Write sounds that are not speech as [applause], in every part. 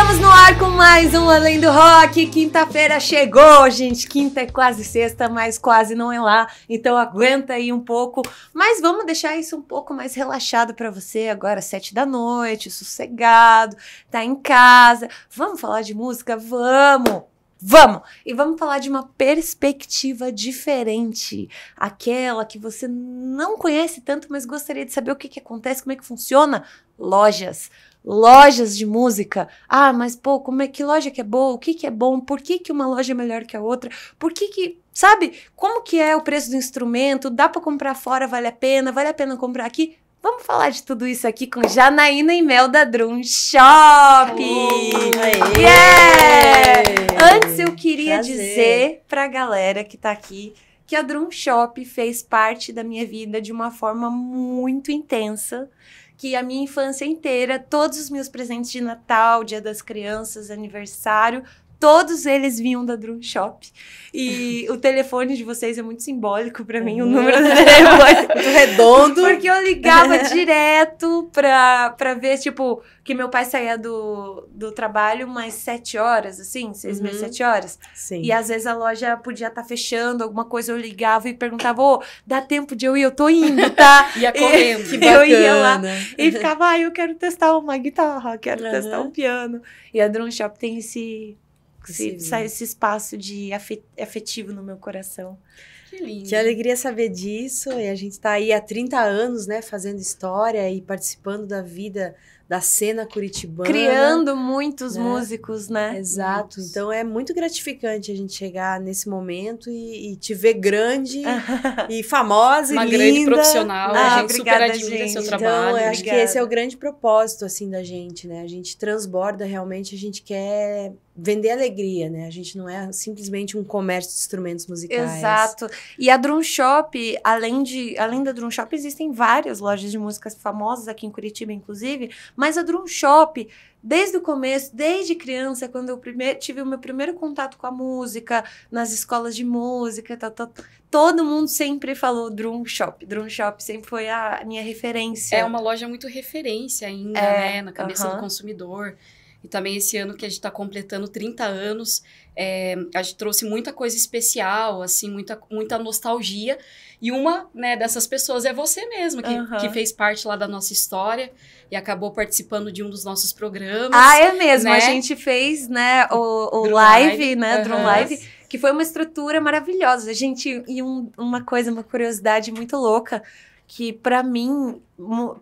Estamos no ar com mais um Além do Rock. Quinta-feira chegou, gente. Quinta é quase sexta, mas quase não é lá. Então aguenta aí um pouco. Mas vamos deixar isso um pouco mais relaxado para você agora, sete da noite, sossegado, tá em casa. Vamos falar de música? Vamos! Vamos! E vamos falar de uma perspectiva diferente. Aquela que você não conhece tanto, mas gostaria de saber o que, que acontece, como é que funciona. Lojas lojas de música. Ah, mas pô, como é que loja que é boa? O que que é bom? Por que que uma loja é melhor que a outra? Por que que, sabe? Como que é o preço do instrumento? Dá para comprar fora, vale a pena? Vale a pena comprar aqui? Vamos falar de tudo isso aqui com Janaína e Mel da Drum Shop! Uh, yeah! Antes eu queria Prazer. dizer pra galera que tá aqui que a Drum Shop fez parte da minha vida de uma forma muito intensa que a minha infância inteira, todos os meus presentes de Natal, Dia das Crianças, aniversário, Todos eles vinham da Drum Shop. E o telefone de vocês é muito simbólico para mim, o número do uhum. telefone. [laughs] muito redondo. Porque eu ligava [laughs] direto pra, pra ver, tipo, que meu pai saía do, do trabalho umas sete horas, assim, seis uhum. meses, sete horas. Sim. E às vezes a loja podia estar tá fechando, alguma coisa eu ligava e perguntava, ô, oh, dá tempo de eu ir? Eu tô indo, tá? [laughs] ia correndo. E, que bacana. Eu ia lá e ficava, ah, eu quero testar uma guitarra, quero uhum. testar um piano. E a Drum Shop tem esse se, sai esse espaço de afetivo no meu coração. Que lindo. Que alegria saber disso. E a gente está aí há 30 anos, né, fazendo história e participando da vida da cena curitibana. Criando muitos né? músicos, né? Exato. Muitos. Então é muito gratificante a gente chegar nesse momento e, e te ver grande [laughs] e famosa Uma e grande linda. profissional. Ah, a gente obrigada, super admira gente. seu trabalho. Então, acho que esse é o grande propósito, assim, da gente, né? A gente transborda realmente, a gente quer vender alegria, né? A gente não é simplesmente um comércio de instrumentos musicais. Exato. E a Drum Shop, além, de, além da Drum Shop, existem várias lojas de músicas famosas aqui em Curitiba, inclusive, mas a Drum Shop, desde o começo, desde criança, quando eu primeiro, tive o meu primeiro contato com a música, nas escolas de música, tá, tá, todo mundo sempre falou Drum Shop. Drum Shop sempre foi a minha referência. É uma loja muito referência ainda, é, né? Na cabeça uh -huh. do consumidor. E também esse ano que a gente está completando 30 anos, é, a gente trouxe muita coisa especial, assim, muita, muita nostalgia. E uma né, dessas pessoas é você mesmo, que, uhum. que fez parte lá da nossa história e acabou participando de um dos nossos programas. Ah, é mesmo. Né? A gente fez né, o, o live, live, né? Uhum. Drum Live que foi uma estrutura maravilhosa. Gente, e um, uma coisa, uma curiosidade muito louca que para mim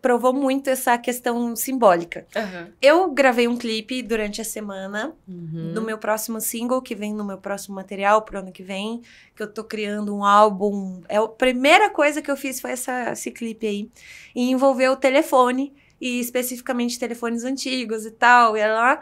provou muito essa questão simbólica. Uhum. Eu gravei um clipe durante a semana uhum. do meu próximo single, que vem no meu próximo material pro ano que vem, que eu tô criando um álbum. É a primeira coisa que eu fiz foi essa, esse clipe aí. E envolveu o telefone, e especificamente telefones antigos e tal, e lá.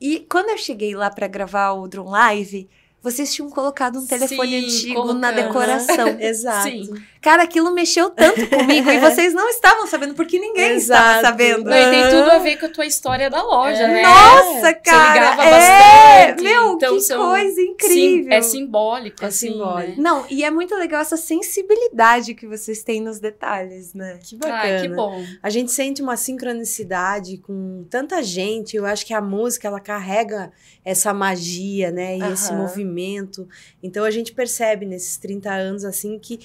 E quando eu cheguei lá para gravar o drone Live, vocês tinham colocado um telefone Sim, antigo colocando. na decoração. [laughs] Exato. Sim. Cara, aquilo mexeu tanto comigo e vocês não estavam sabendo, porque ninguém [laughs] Exato. estava sabendo. Não, e tem tudo a ah. ver com a tua história da loja, é. né? Nossa, cara! Você ligava é. bastante. Meu, então, que coisa incrível! Sim, é simbólico, é assim, né? simbólico. Né? Não, e é muito legal essa sensibilidade que vocês têm nos detalhes, né? Que bacana. que bom. A gente sente uma sincronicidade com tanta gente. Eu acho que a música, ela carrega essa magia, né? E esse movimento. Então, a gente percebe nesses 30 anos, assim, que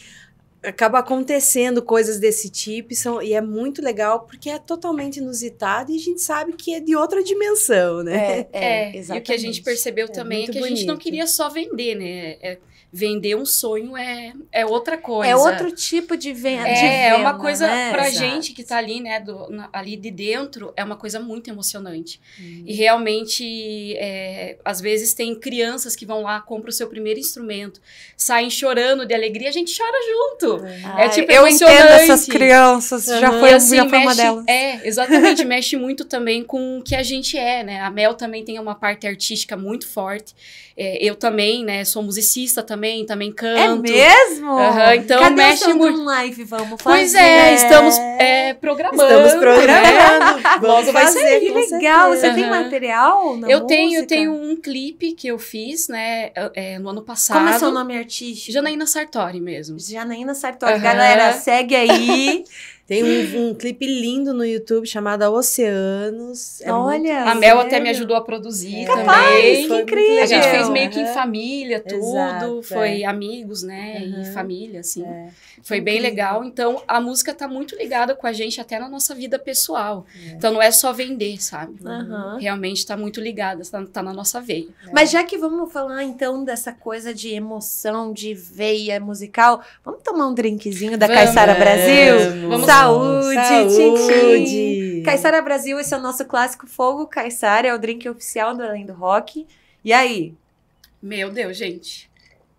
acaba acontecendo coisas desse tipo e, são, e é muito legal porque é totalmente inusitado e a gente sabe que é de outra dimensão, né? É, é, é E o que a gente percebeu é também é, que bonito. a gente não queria só vender, né? É Vender um sonho é, é outra coisa. É outro tipo de venda. É, é uma coisa né? pra Exato. gente que tá ali, né, do, na, ali de dentro, é uma coisa muito emocionante. Hum. E realmente, é, às vezes tem crianças que vão lá, compram o seu primeiro instrumento, saem chorando de alegria, a gente chora junto. É, Ai, é tipo eu emocionante. entendo essas crianças, uhum. já foi, assim, a foi mexe, delas. É, exatamente, mexe muito também com o que a gente é, né? A Mel também tem uma parte artística muito forte. É, eu também, né, sou musicista também também, também é canto. É mesmo? Uhum, então Cadê mexe muito. live, vamos fazer. Pois é, é, estamos é, programando. Estamos programando. Né? Logo vai ser. Que legal. Você uhum. tem material? Na eu música? tenho, eu tenho um clipe que eu fiz, né, é, no ano passado. Como é seu nome artístico? Janaína Sartori mesmo. Janaína Sartori. Uhum. Galera, segue aí. [laughs] Tem um, um, clipe lindo no YouTube chamado Oceanos. É Olha! Muito... A Mel até me ajudou a produzir é, também. Capaz, que incrível! A gente fez meio que em família, tudo. Exato, é. foi é. amigos, né? Uhum. E família, assim. É. Foi bem incrível. legal. Então, a música tá muito ligada com a gente até na nossa vida pessoal. É. Então, não é só vender, sabe? Uhum. Realmente tá muito ligada, tá, tá na nossa veia. É. Mas já que vamos falar, então, dessa coisa de emoção, de veia musical, vamos tomar um drinkzinho da vamos. Caissara Brasil? Vamos Saúde, Saúde. Tchim, Caissara Brasil, esse é o nosso clássico fogo. Caissara é o drink oficial do Além do Rock. E aí? Meu Deus, gente.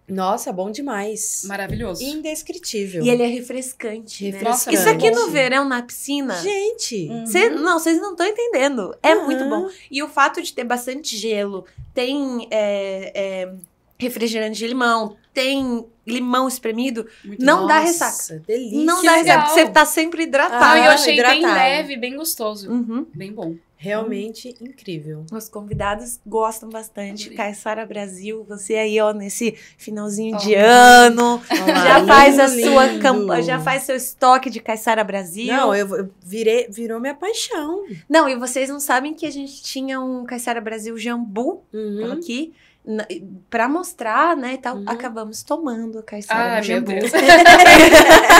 Nossa, bom demais. Maravilhoso. Indescritível. E ele é refrescante. Né? refrescante. Né? Isso aqui no verão, é na piscina. Gente! Uhum. Cê, não, vocês não estão entendendo. É uhum. muito bom. E o fato de ter bastante gelo, tem é, é, refrigerante de limão, tem limão espremido, Muito não nossa, dá ressaca. Delícia. Não dá ressaca, você tá sempre hidratado. Ah, eu achei hidratado. bem leve, bem gostoso. Uhum. Bem bom. Realmente hum. incrível. Os convidados gostam bastante. Caissara Brasil, você aí, ó, nesse finalzinho oh. de ano, Olá, já faz a sua campanha, já faz seu estoque de Caissara Brasil. Não, eu, eu virei, virou minha paixão. Não, e vocês não sabem que a gente tinha um Caissara Brasil jambu uhum. aqui para mostrar, né, tal, uhum. acabamos tomando a caiçara ah, de jambu. Meu Deus. [laughs]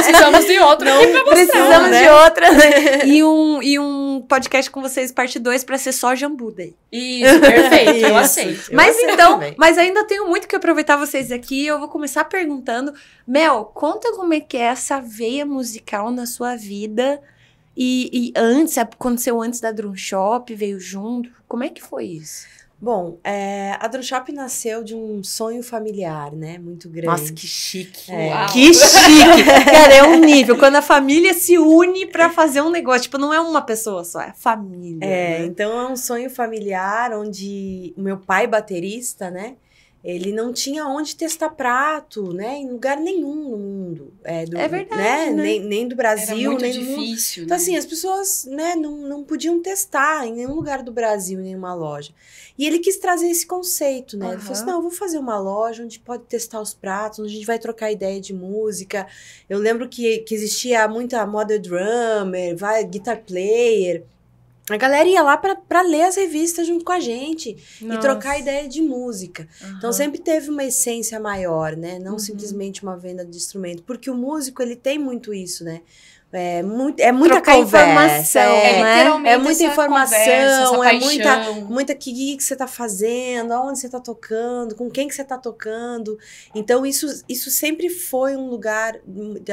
precisamos de outra aqui pra Precisamos né? de outra, né? [laughs] E um, e um podcast com vocês, parte 2, para ser só jambu daí. Isso, perfeito, [laughs] Isso. eu aceito. mas então, mas ainda tenho muito que aproveitar vocês aqui, eu vou começar perguntando, Mel, conta como é que é essa veia musical na sua vida, e, e antes, aconteceu antes da Drum Shop, veio junto, como é que foi isso? Bom, é, a Drone Shop nasceu de um sonho familiar, né? Muito grande. Nossa, que chique. É. Que chique! [laughs] Cara, é um nível. Quando a família se une para fazer um negócio. Tipo, não é uma pessoa só, é família. É, né? então é um sonho familiar onde o meu pai baterista, né? Ele não tinha onde testar prato, né? Em lugar nenhum no mundo. É, do, é verdade. Né? Né? Nem, nem do Brasil, nem difícil. Do... Então, assim, né? assim, as pessoas né, não, não podiam testar em nenhum lugar do Brasil, em nenhuma loja. E ele quis trazer esse conceito, né? Uhum. Ele falou assim: não, eu vou fazer uma loja onde pode testar os pratos, onde a gente vai trocar ideia de música. Eu lembro que, que existia muita moda drummer, vai, guitar player. A galera ia lá para ler as revistas junto com a gente Nossa. e trocar ideia de música. Uhum. Então sempre teve uma essência maior, né? Não uhum. simplesmente uma venda de instrumento, porque o músico ele tem muito isso, né? É, muito, é muita conversa, informação, é, né? É muita informação, conversa, é, né? é muita, é muita que, que você está fazendo, aonde você está tocando, com quem que você está tocando. Então, isso, isso sempre foi um lugar,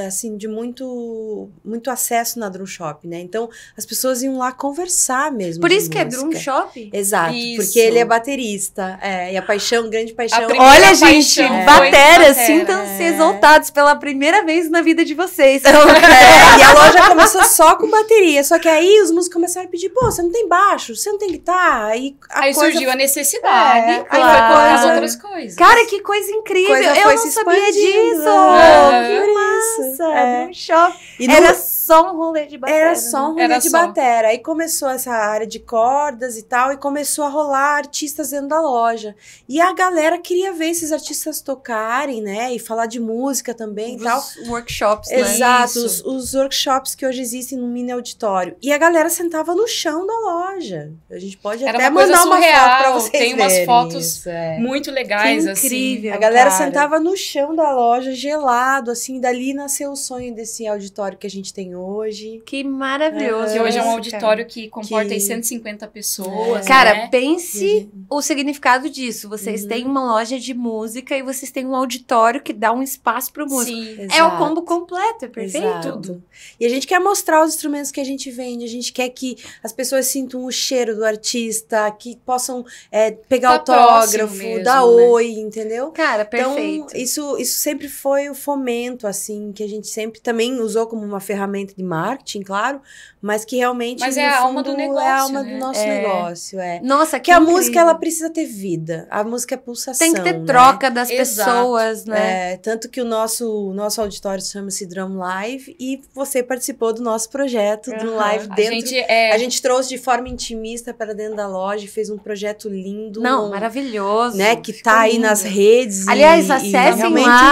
assim, de muito, muito acesso na Drum Shop, né? Então, as pessoas iam lá conversar mesmo. Por isso que música. é Drum Shop? Exato, isso. porque ele é baterista, é, e a paixão, grande paixão. Olha, gente, bateras é. sintam-se é. exaltados pela primeira vez na vida de vocês. [laughs] É, a loja começou só com bateria. Só que aí os músicos começaram a pedir, pô, você não tem baixo, você não tem guitarra. Aí, a aí coisa... surgiu a necessidade. É, claro. Aí as outras coisas. Cara, que coisa incrível. Coisa eu não sabia disso. É. Que massa. É. Um choque. Era só um rolê de batera. Era né? só um rolê de só. batera. Aí começou essa área de cordas e tal, e começou a rolar artistas dentro da loja. E a galera queria ver esses artistas tocarem, né? E falar de música também os e tal. Workshops, né? Exato, os, workshops que hoje existem no mini auditório. E a galera sentava no chão da loja. A gente pode Era até uma mandar uma foto pra vocês. Tem umas verem. fotos Isso, é. muito legais, assim. incrível, assim. A galera cara. sentava no chão da loja, gelado, assim, dali nasceu o sonho desse auditório que a gente tem hoje hoje. Que maravilhoso. e hoje é um é, auditório que comporta que... 150 pessoas. É. Cara, né? pense uhum. o significado disso. Vocês uhum. têm uma loja de música e vocês têm um auditório que dá um espaço para o músico. Sim. É o combo completo, é perfeito. Exato. E a gente quer mostrar os instrumentos que a gente vende, a gente quer que as pessoas sintam o cheiro do artista, que possam é, pegar tá autógrafo, mesmo, dar né? oi, entendeu? Cara, então, perfeito. Então, isso, isso sempre foi o fomento, assim, que a gente sempre também usou como uma ferramenta de marketing, claro, mas que realmente mas é a alma do negócio, é a alma né? do nosso é. negócio, é. Nossa, que, que a música ela precisa ter vida. A música é pulsação. Tem que ter né? troca das Exato. pessoas, né? É, tanto que o nosso nosso auditório chama-se Drum Live e você participou do nosso projeto uhum. do Live dentro. A gente, é... a gente trouxe de forma intimista para dentro da loja, fez um projeto lindo, não, maravilhoso, né? Que tá Ficou tá lindo. aí nas redes. Aliás, e, e lá.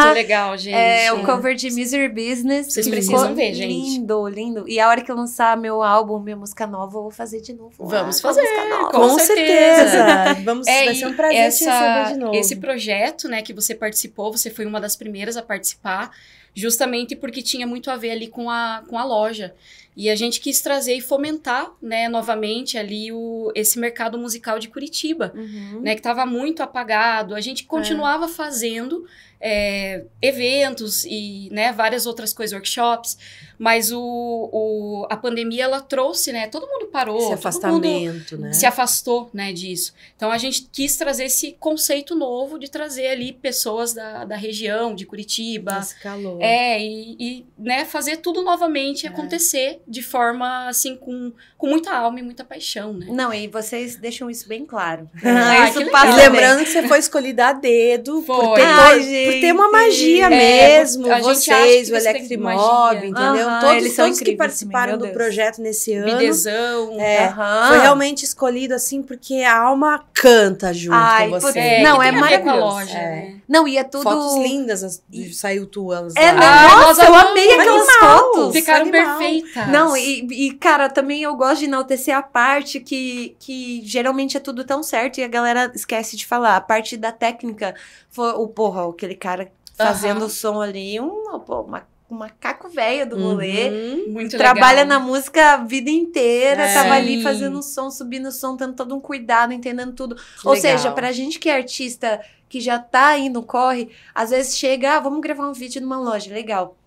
Muito legal, gente. É, o cover de Misery Business. Vocês precisam ver, gente lindo, lindo. E a hora que eu lançar meu álbum, minha música nova, eu vou fazer de novo. Vamos ah, fazer, com, com, certeza. certeza. Vamos, é, vai ser um prazer essa, te receber de novo. Esse projeto, né, que você participou, você foi uma das primeiras a participar, justamente porque tinha muito a ver ali com a, com a loja. E a gente quis trazer e fomentar, né, novamente ali o, esse mercado musical de Curitiba, uhum. né, que estava muito apagado. A gente continuava é. fazendo é, eventos e né, várias outras coisas, workshops, mas o, o, a pandemia ela trouxe, né? Todo mundo parou, esse afastamento, né? Se afastou, né, disso. Então a gente quis trazer esse conceito novo de trazer ali pessoas da, da região, de Curitiba, esse calor. é e, e né, fazer tudo novamente é. acontecer de forma assim com, com muita alma e muita paixão, né? Não, e vocês deixam isso bem claro. [laughs] Ah, isso que lembrando que você foi escolhida a dedo, foi. por ter ah, por ter uma magia é, mesmo. vocês, o Electrimob, entendeu? Todos, todos que assim, participaram do projeto nesse ano. Bidezão. É, foi realmente escolhido assim porque a alma canta junto Ai, com você. É, não, é maravilhoso. Loja, é. né? Não, e é tudo... Fotos lindas, as, e... saiu tuas. É, né? ah, nossa, eu amei aquelas fotos. Ficaram animal. perfeitas. Não, e, e, cara, também eu gosto de enaltecer a parte que, que geralmente é tudo tão certo e a galera esquece de falar. A parte da técnica, foi, o porra, aquele aquele cara fazendo uhum. som ali, um, uma um macaco velho do uhum. rolê. Uhum, muito trabalha legal. na música a vida inteira, é. tava ali fazendo o som, subindo o som, tendo todo um cuidado, entendendo tudo. Ou seja, pra gente que é artista que já tá aí no corre, às vezes chega, ah, vamos gravar um vídeo numa loja, legal.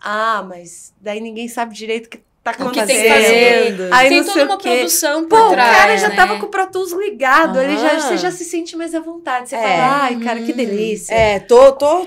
Ah, mas daí ninguém sabe direito o que tá acontecendo. tem fazer. Aí tem toda uma produção por Pô, o cara já né? tava com o Pro Tools ligado, ele já, você já se sente mais à vontade. Você é. fala, ai, cara, que hum. delícia. É, tô, tô,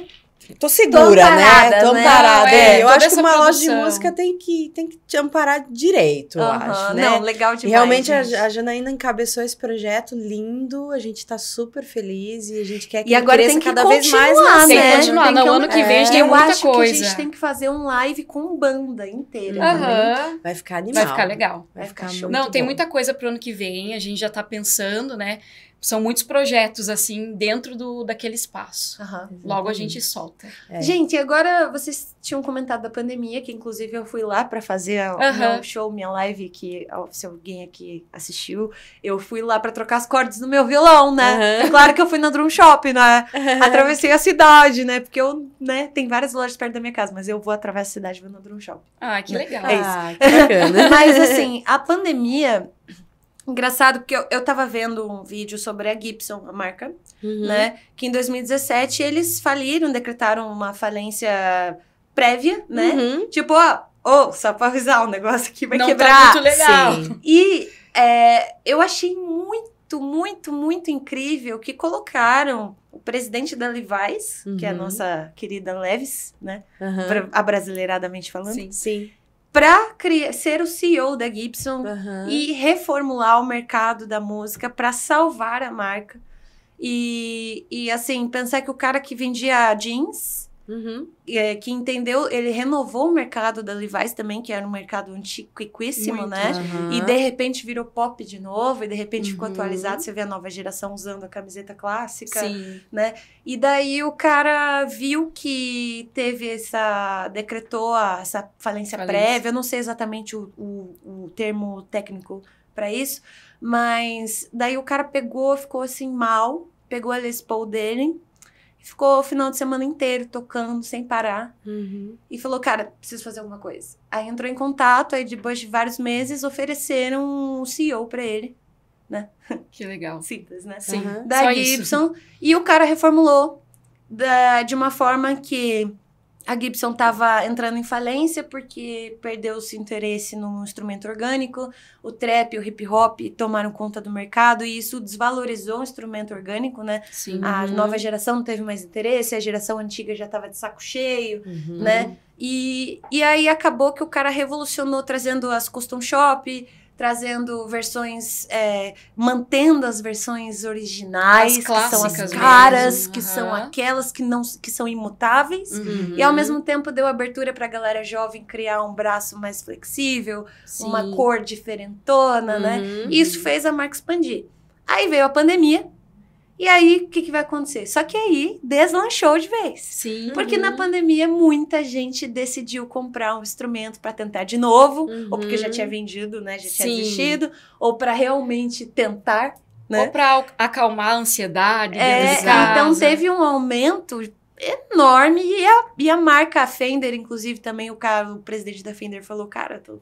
Tô segura, tô né? Tô né? amparada. Né? É, eu acho que uma produção. loja de música tem que, tem que te amparar direito, eu acho. Né? Não, legal demais. E realmente a, a, Janaína encabeçou esse projeto lindo, a gente tá super feliz e a gente quer que e agora tem que cada vez mais. Né? Tem que continuar. no ano que vem é, tem eu muita acho coisa. que a gente tem que fazer um live com banda inteira. também. Né? Vai ficar animal. Vai ficar legal. Vai, ficar, show. Não, tem bom. muita coisa pro ano que vem, a gente já tá pensando, né? são muitos projetos, assim, dentro do, daquele espaço. Uhum, Logo a gente solta. É. Gente, agora vocês tinham comentado da pandemia, que inclusive eu fui lá para fazer o uhum. meu show, minha live, que se alguém aqui assistiu, eu fui lá para trocar as cordas no meu violão, né? Uhum. Claro que eu fui na Drum Shop, né? Atravessei a cidade, né? Porque eu, né, tem várias lojas perto da minha casa, mas eu vou atravessar a cidade e vou na Drum Shop. Ah, que legal. É ah, isso. Ah, que bacana. [laughs] mas assim, a pandemia Engraçado porque eu, eu tava vendo um vídeo sobre a Gibson, a marca, uhum. né? Que em 2017 eles faliram, decretaram uma falência prévia, né? Uhum. Tipo, ó, oh, só pra avisar, o um negócio aqui vai Não tá quebrar. Tá muito legal. Sim. E é, eu achei muito, muito, muito incrível que colocaram o presidente da Levi's, uhum. que é a uhum. nossa querida Leves, né? Uhum. Abrasileiradamente falando. Sim, sim para ser o CEO da Gibson uhum. e reformular o mercado da música para salvar a marca. E, e assim, pensar que o cara que vendia jeans Uhum. É, que entendeu, ele renovou o mercado da Levi's também, que era um mercado antiquíssimo, né? Uhum. E de repente virou pop de novo, e de repente uhum. ficou atualizado. Você vê a nova geração usando a camiseta clássica, Sim. né? E daí o cara viu que teve essa. decretou a, essa falência, falência, prévia, eu não sei exatamente o, o, o termo técnico para isso, mas daí o cara pegou, ficou assim mal, pegou a Les Paul dele Ficou o final de semana inteiro tocando sem parar. Uhum. E falou, cara, preciso fazer alguma coisa. Aí entrou em contato, aí depois de vários meses ofereceram um CEO para ele, né? [laughs] Que legal. Simples, né? Sim. Uhum. Da Só Gibson. Isso. E o cara reformulou da, de uma forma que a Gibson estava entrando em falência porque perdeu-se interesse no instrumento orgânico, o trap e o hip hop tomaram conta do mercado e isso desvalorizou o instrumento orgânico, né? Sim. A uhum. nova geração não teve mais interesse, a geração antiga já estava de saco cheio, uhum. né? E, e aí acabou que o cara revolucionou trazendo as custom shop, trazendo versões, é, mantendo as versões originais, as que são as caras, que são aquelas que não que são imutáveis, uhum. e ao mesmo tempo deu abertura para a galera jovem criar um braço mais flexível, Sim. uma cor diferentona, né? uhum. né? E isso fez a marca expandir. Aí veio a pandemia, e aí, o que, que vai acontecer? Só que aí deslanchou de vez. Sim. Porque uhum. na pandemia, muita gente decidiu comprar um instrumento para tentar de novo, uhum. ou porque já tinha uhum. vendido, né? Já tinha Sim. desistido, ou para realmente tentar. Né? Ou para acalmar a ansiedade. É, então, então né? teve um aumento enorme e a, e a marca Fender, inclusive, também o, cara, o presidente da Fender falou: cara, tô,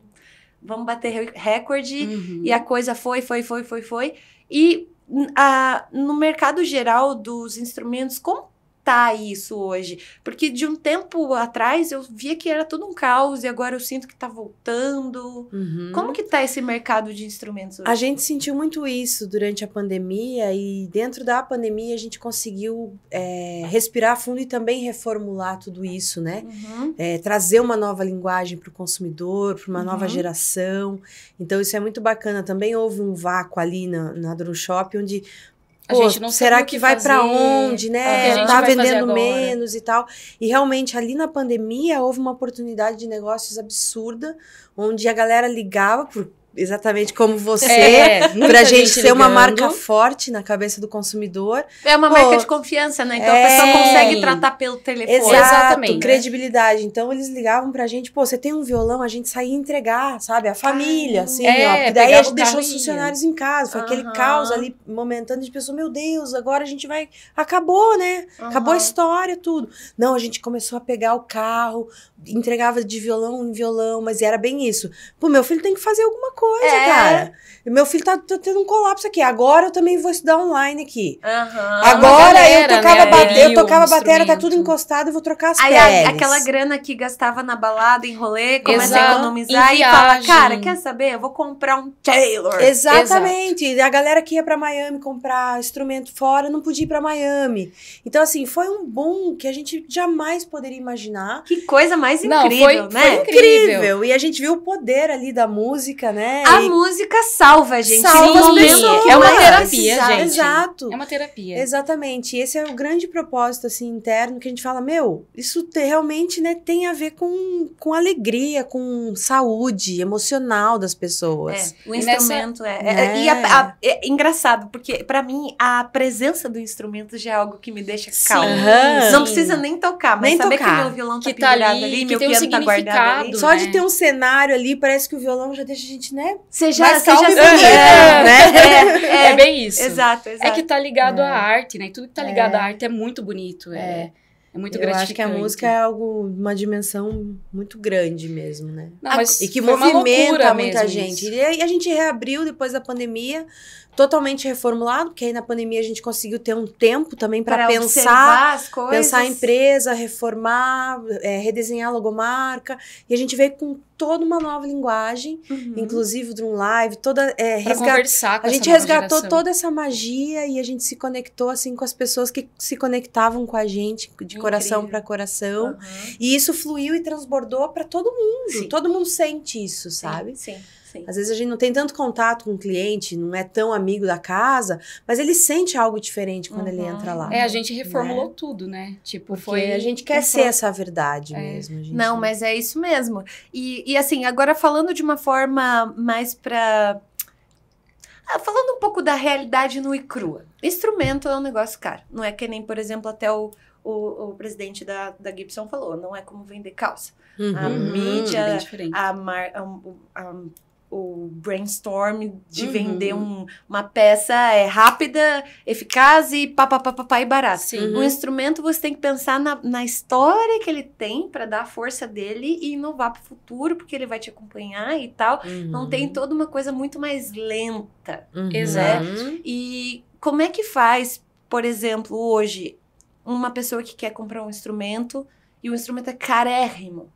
vamos bater recorde. Uhum. E a coisa foi, foi, foi, foi, foi. E a, no mercado geral dos instrumentos, como tá isso hoje? Porque de um tempo atrás eu via que era tudo um caos e agora eu sinto que tá voltando. Uhum. Como que tá esse mercado de instrumentos hoje? A gente sentiu muito isso durante a pandemia e dentro da pandemia a gente conseguiu é, respirar fundo e também reformular tudo isso, né? Uhum. É, trazer uma nova linguagem para o consumidor, para uma uhum. nova geração. Então isso é muito bacana. Também houve um vácuo ali na, na Drum Shop onde a Pô, gente não será que, que vai para onde, né? É, tá vendendo menos e tal. E realmente ali na pandemia houve uma oportunidade de negócios absurda, onde a galera ligava por exatamente como você, é, pra gente, gente, ser ligando. uma marca forte na cabeça do consumidor. É uma Pô, marca de confiança, né? Então é, a pessoa consegue tratar pelo telefone. Exato, exatamente. Credibilidade. Né? Então eles ligavam pra gente, pô, você tem um violão, a gente saía entregar, sabe? A família, ah, assim, é, ó. Daí a gente deixou os funcionários em casa. Foi uhum. aquele caos ali momentâneo de pessoa, meu Deus, agora a gente vai. Acabou, né? Uhum. Acabou a história, tudo. Não, a gente começou a pegar o carro, entregava de violão em violão, mas era bem isso. Pô, meu filho tem que fazer alguma coisa coisa, é. cara. Meu filho tá, tá, tendo um colapso aqui. Agora eu também vou estudar online aqui. Uhum, Agora galera, eu tocava né? bateria, eu tocava bateria, tá tudo encostado, eu vou trocar as Aí, peles. A, aquela grana que gastava na balada, em rolê, começa Exato. a economizar e fala, cara, quer saber? Eu vou comprar um Taylor. Exatamente. Exato. A galera que ia para Miami comprar instrumento fora não podia ir para Miami. Então assim, foi um boom que a gente jamais poderia imaginar. Que coisa mais incrível, não, foi, né? Foi incrível. incrível. E a gente viu o poder ali da música, né? A é, e... música salva a gente. Salva Sim, pessoas, é uma é terapia, gente. Exato. É uma terapia. Exatamente. Esse é o grande propósito assim interno que a gente fala, meu, isso te, realmente, né, tem a ver com, com alegria, com saúde emocional das pessoas. É, o instrumento nessa, é, é, E a, a, é engraçado, porque para mim a presença do instrumento já é algo que me deixa calma. Sim. Não precisa nem tocar, mas nem saber tocar. que meu violão tá que tá ali, ali, que meu piano um tá guardado ali. Só né? de ter um cenário ali, parece que o violão já deixa a gente, né? né? Seja, mais seja assim, é, né? É, é, é, bem isso. Exato, exato. É que tá ligado à é. arte, né? E tudo que tá é. ligado à arte é muito bonito. É. É, é muito grande. Eu acho que a música é algo, uma dimensão muito grande mesmo, né? Não, mas e que movimenta muita gente. Isso. E a gente reabriu depois da pandemia, totalmente reformulado, porque aí na pandemia a gente conseguiu ter um tempo também para pensar, pensar a empresa, reformar, é, redesenhar a logomarca. E a gente veio com toda uma nova linguagem, uhum. inclusive de um live, toda é, resgat... a gente resgatou geração. toda essa magia e a gente se conectou assim com as pessoas que se conectavam com a gente de coração para coração uhum. e isso fluiu e transbordou para todo mundo, Sim. todo mundo sente isso, sabe? Sim. Sim. Sim. Às vezes a gente não tem tanto contato com o cliente, não é tão amigo da casa, mas ele sente algo diferente quando uhum. ele entra uhum. lá. É, a gente né? reformulou né? tudo, né? Tipo, Porque foi. A gente quer ser essa verdade é. mesmo. não, não, mas é isso mesmo. E, e assim, agora falando de uma forma mais para ah, falando um pouco da realidade nua e crua. Instrumento é um negócio caro. Não é que nem, por exemplo, até o, o, o presidente da, da Gibson falou, não é como vender calça. Uhum, a uhum. mídia, a, mar, a, a, o brainstorm de uhum. vender um, uma peça é rápida, eficaz e papapá e barato. Sim. Uhum. Um instrumento você tem que pensar na, na história que ele tem para dar a força dele e inovar para o futuro, porque ele vai te acompanhar e tal. Uhum. Não tem toda uma coisa muito mais lenta. Uhum. Né? Exato. Né? E como é que faz, por exemplo, hoje, uma pessoa que quer comprar um instrumento e o instrumento é carérrimo?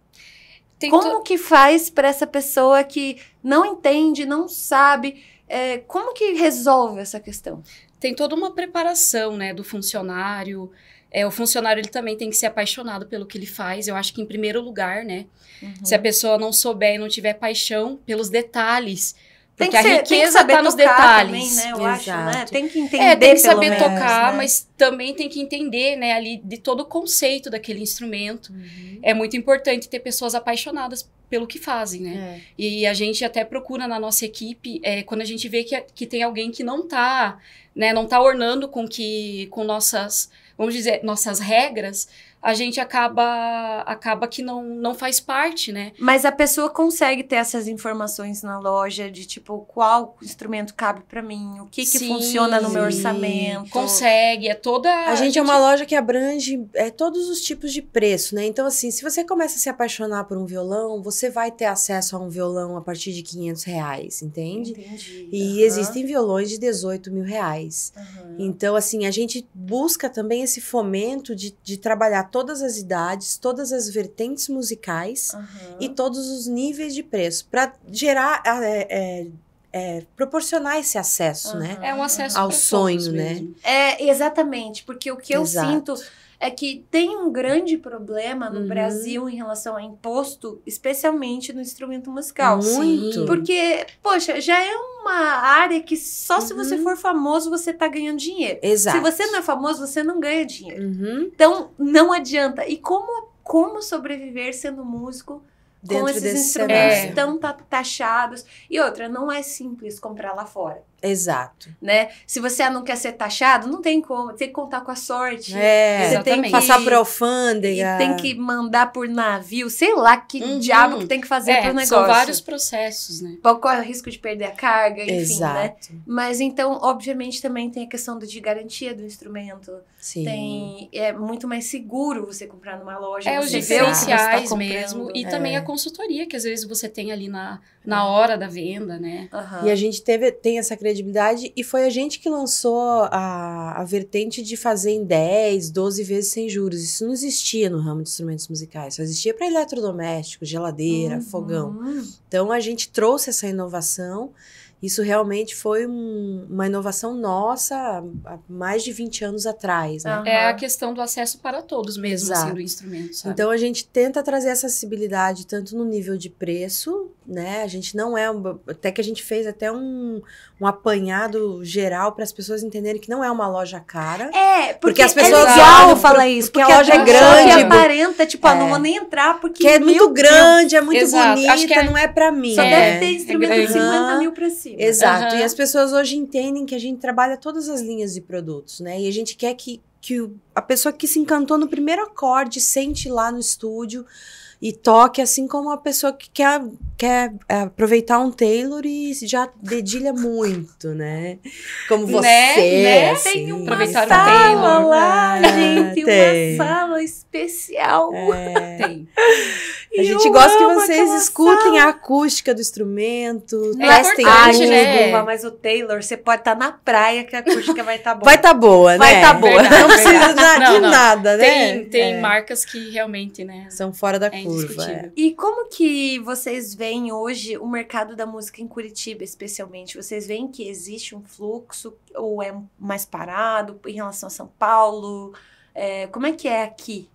Tem como tu... que faz para essa pessoa que não entende, não sabe? É, como que resolve essa questão? Tem toda uma preparação, né, do funcionário. É, o funcionário ele também tem que ser apaixonado pelo que ele faz. Eu acho que em primeiro lugar, né? Uhum. Se a uhum. pessoa não souber e não tiver paixão pelos detalhes tem a ser, riqueza tá nos detalhes. Também, né? Eu Exato. acho, né? Tem que entender. É, tem que saber menos, tocar, né? mas também tem que entender, né, ali de todo o conceito daquele instrumento. Uhum. É muito importante ter pessoas apaixonadas pelo que fazem, né? É. E a gente até procura na nossa equipe, é, quando a gente vê que, que tem alguém que não tá, né, não tá ornando com que, com nossas, vamos dizer, nossas regras, a gente acaba acaba que não, não faz parte, né? Mas a pessoa consegue ter essas informações na loja de tipo qual instrumento cabe para mim, o que que funciona no meu orçamento. Consegue, é toda A gente é uma loja que abrange é, todos os tipos de preço, né? Então assim, se você começa a se apaixonar por um violão, você vai ter acesso a um violão a partir de 500 reais, entende? Entendi. E uhum. existem violões de 18 mil reais. Uhum. Então assim, a gente busca também esse fomento de, de trabalhar todas as idades, todas as vertentes musicais uhum. e todos os níveis de preço, para gerar. É, é, é, proporcionar esse acesso, uhum. né? É um acesso ao sonho, né? É exatamente, porque o que eu Exato. sinto é que tem um grande problema no uhum. Brasil em relação a imposto, especialmente no instrumento musical. Muito. Porque, poxa, já é uma área que só uhum. se você uhum. for famoso você tá ganhando dinheiro. Exato. Se você não é famoso, você não ganha dinheiro. Uhum. Então, não adianta. E como, como sobreviver sendo músico? Dentro com esses instrumentos tão taxados. E outra, não é simples comprar lá fora. Exato. Né? Se você não quer ser taxado, não tem como. Tem que contar com a sorte. É, você tem que passar por alfândega. E tem que mandar por navio. Sei lá que uhum. diabo que tem que fazer é, pro negócio. São vários processos, né? Corre é o risco de perder a carga, enfim, né? Exato. né? Mas então, obviamente, também tem a questão do, de garantia do instrumento. Sim. Tem, é muito mais seguro você comprar numa loja. É, os tá diferenciais tá mesmo. E é. também a consultoria que às vezes você tem ali na na hora da venda, né? Uhum. E a gente teve, tem essa credibilidade e foi a gente que lançou a, a vertente de fazer em 10, 12 vezes sem juros. Isso não existia no ramo de instrumentos musicais, só existia para eletrodomésticos, geladeira, uhum. fogão. Então a gente trouxe essa inovação isso realmente foi um, uma inovação nossa há mais de 20 anos atrás. Né? Uhum. É a questão do acesso para todos mesmo, assim, do instrumento. Sabe? Então a gente tenta trazer acessibilidade tanto no nível de preço, né? A gente não é. Até que a gente fez até um, um apanhado geral para as pessoas entenderem que não é uma loja cara. É, porque, porque as é pessoas é falam isso, porque, porque a loja é grande. aparenta, tipo, é. ah, não é. vou nem entrar porque. Que é muito grande, Deus. é muito Exato. bonita, é... não é para mim. Só é. deve ter instrumento de 50 mil para cima cima. Exato. Uhum. E as pessoas hoje entendem que a gente trabalha todas as linhas de produtos, né? E a gente quer que, que a pessoa que se encantou no primeiro acorde sente lá no estúdio e toque, assim como a pessoa que quer quer é, aproveitar um Taylor e já dedilha muito, né? Como né? você, né? Assim. né? Assim, tem uma sala um Taylor. lá, é. gente, tem. uma sala especial. É. [laughs] Tem. a gente gosta que vocês escutem sala. a acústica do instrumento, é testem a né? mas o Taylor, você pode estar tá na praia que a acústica vai estar tá boa. Vai estar tá boa, né? Vai estar tá boa. Verdade, não precisa de não, não. nada, né? Tem, tem é. marcas que realmente, né? São fora da é curva. E como que vocês veem veem hoje o mercado da música em Curitiba, especialmente? Vocês veem que existe um fluxo ou é mais parado em relação a São Paulo? É, como é que é aqui?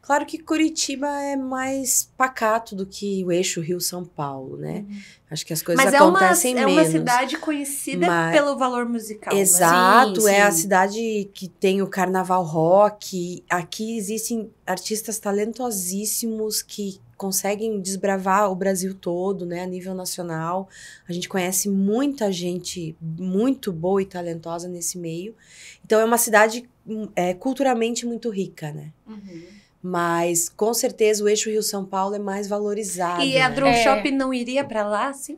Claro que Curitiba é mais pacato do que o eixo Rio-São Paulo, né? Uhum. Acho que as coisas mas é acontecem menos. é uma, menos, é uma cidade conhecida mas... pelo valor musical. Né? Exato, né? sim, é sim. a cidade que tem o carnaval rock. Aqui existem artistas talentosíssimos que conseguem desbravar o Brasil todo, né, a nível nacional. A gente conhece muita gente muito boa e talentosa nesse meio. Então é uma cidade hum, é, culturalmente muito rica, né? Uhum. Mas com certeza o eixo Rio São Paulo é mais valorizado. E a né? Drum é. Shop é. não iria para lá, sim?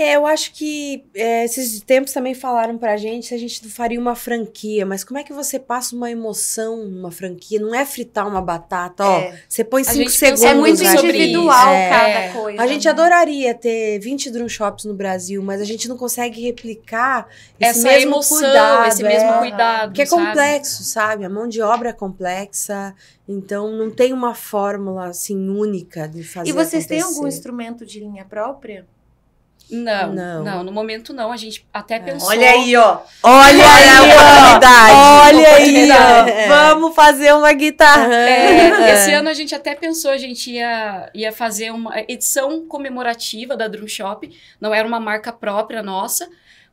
É, eu acho que é, esses tempos também falaram pra gente se a gente não faria uma franquia, mas como é que você passa uma emoção numa franquia? Não é fritar uma batata, ó. É. Você põe a cinco segundos. É muito individual é. cada coisa. A gente né? adoraria ter 20 drum shops no Brasil, mas a gente não consegue replicar esse Essa mesmo emoção, cuidado. Esse mesmo cuidado. Que é sabe? É complexo, sabe? A mão de obra é complexa. Então não tem uma fórmula assim única de fazer. E vocês acontecer. têm algum instrumento de linha própria? Não, não, não, no momento não. A gente até é. pensou. Olha aí, ó. Olha, olha aí, ó. Oportunidade. Olha oportunidade. aí, ó. É. Vamos fazer uma guitarra. É, é, esse ano a gente até pensou, a gente ia, ia fazer uma edição comemorativa da Drum Shop. Não era uma marca própria nossa,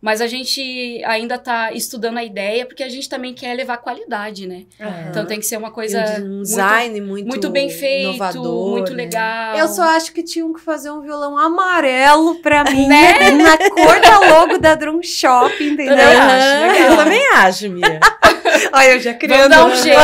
mas a gente ainda está estudando a ideia, porque a gente também quer levar qualidade, né? Uhum. Então tem que ser uma coisa. Um design muito, muito, muito bem feito, inovador, muito né? legal. Eu só acho que tinham que fazer um violão amarelo para [laughs] mim, né? na cor da logo da Drum Shop, entendeu? Eu também acho, eu também acho, Mia. [laughs] Olha, eu já criando dar um [laughs] jeito.